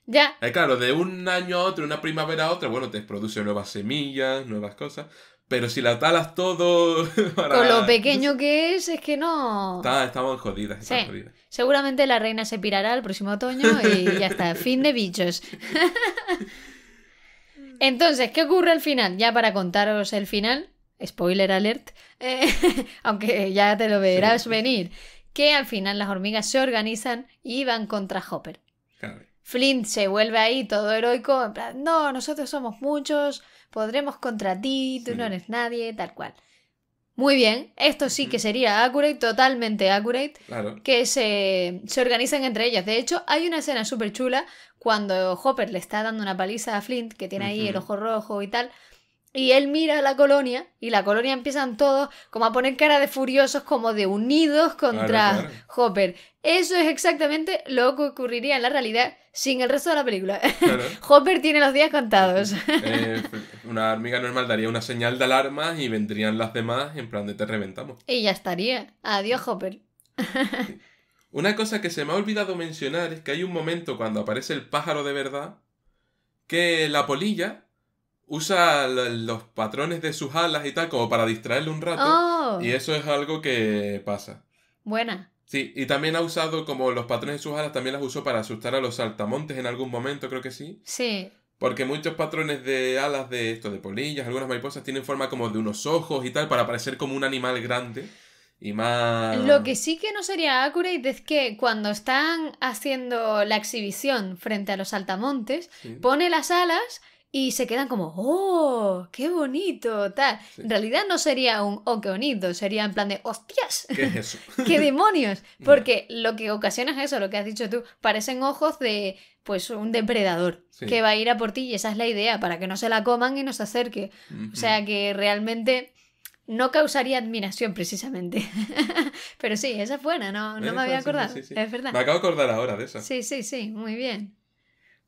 Ya. Eh, claro, de un año a otro, una primavera a otra, bueno, te produce nuevas semillas, nuevas cosas, pero si la talas todo. Con lo pequeño que es, es que no. estamos jodidas, Seguramente la reina se pirará el próximo otoño y ya está. fin de bichos. Entonces, ¿qué ocurre al final? Ya para contaros el final, spoiler alert, eh, aunque ya te lo verás venir, que al final las hormigas se organizan y van contra Hopper. Flint se vuelve ahí todo heroico, en plan, no, nosotros somos muchos, podremos contra ti, tú no eres nadie, tal cual. Muy bien, esto sí que sería accurate, totalmente accurate, que se, se, organizan entre ellas. De hecho, hay una escena súper chula cuando Hopper le está dando una paliza a Flint, que tiene ahí el ojo rojo y tal, y él mira a la colonia y la colonia empiezan todos como a poner cara de furiosos, como de unidos contra Hopper. Eso es exactamente lo que ocurriría en la realidad sin el resto de la película. Hopper tiene los días contados. Eh, una hormiga normal daría una señal de alarma y vendrían las demás en plan de te reventamos. Y ya estaría. Adiós, Hopper. Una cosa que se me ha olvidado mencionar es que hay un momento cuando aparece el pájaro de verdad que la polilla usa los patrones de sus alas y tal como para distraerle un rato. Oh. Y eso es algo que pasa. Buena. Sí, y también ha usado como los patrones de sus alas, también las usó para asustar a los saltamontes en algún momento, creo que sí. Sí. Porque muchos patrones de alas de esto, de polillas, algunas mariposas tienen forma como de unos ojos y tal, para parecer como un animal grande y más. Lo que sí que no sería accurate es que cuando están haciendo la exhibición frente a los saltamontes, pone las alas y se quedan como, ¡oh! ¡Qué bonito! Tal. En realidad no sería un ¡oh, qué bonito! Sería en plan de ¡hostias! ¿Qué demonios! Porque lo que ocasiona eso, lo que has dicho tú, parecen ojos de pues un depredador que va a ir a por ti y esa es la idea, para que no se la coman y no se acerque. O sea que realmente no causaría admiración precisamente. Pero sí, esa es buena, no, me había acordado. es verdad. Me acabo de acordar ahora de esa. Sí, sí, sí, muy bien.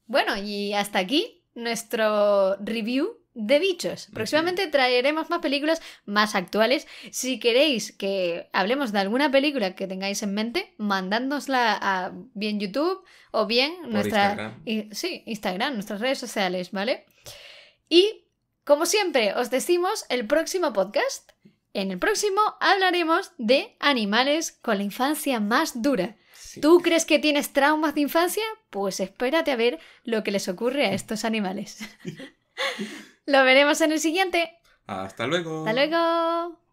Bueno, y hasta aquí nuestro review de bichos. Próximamente traeremos más películas más actuales. Si queréis que hablemos de alguna película que tengáis en mente, mandándosla a bien YouTube o bien nuestra Instagram. Instagram, nuestras redes sociales, ¿vale? Y como siempre, os decimos el próximo podcast. En el próximo hablaremos de animales con la infancia más dura. ¿Tú crees que tienes traumas de infancia? Pues espérate a ver lo que les ocurre a estos animales. lo veremos en el siguiente. Hasta luego. Hasta luego.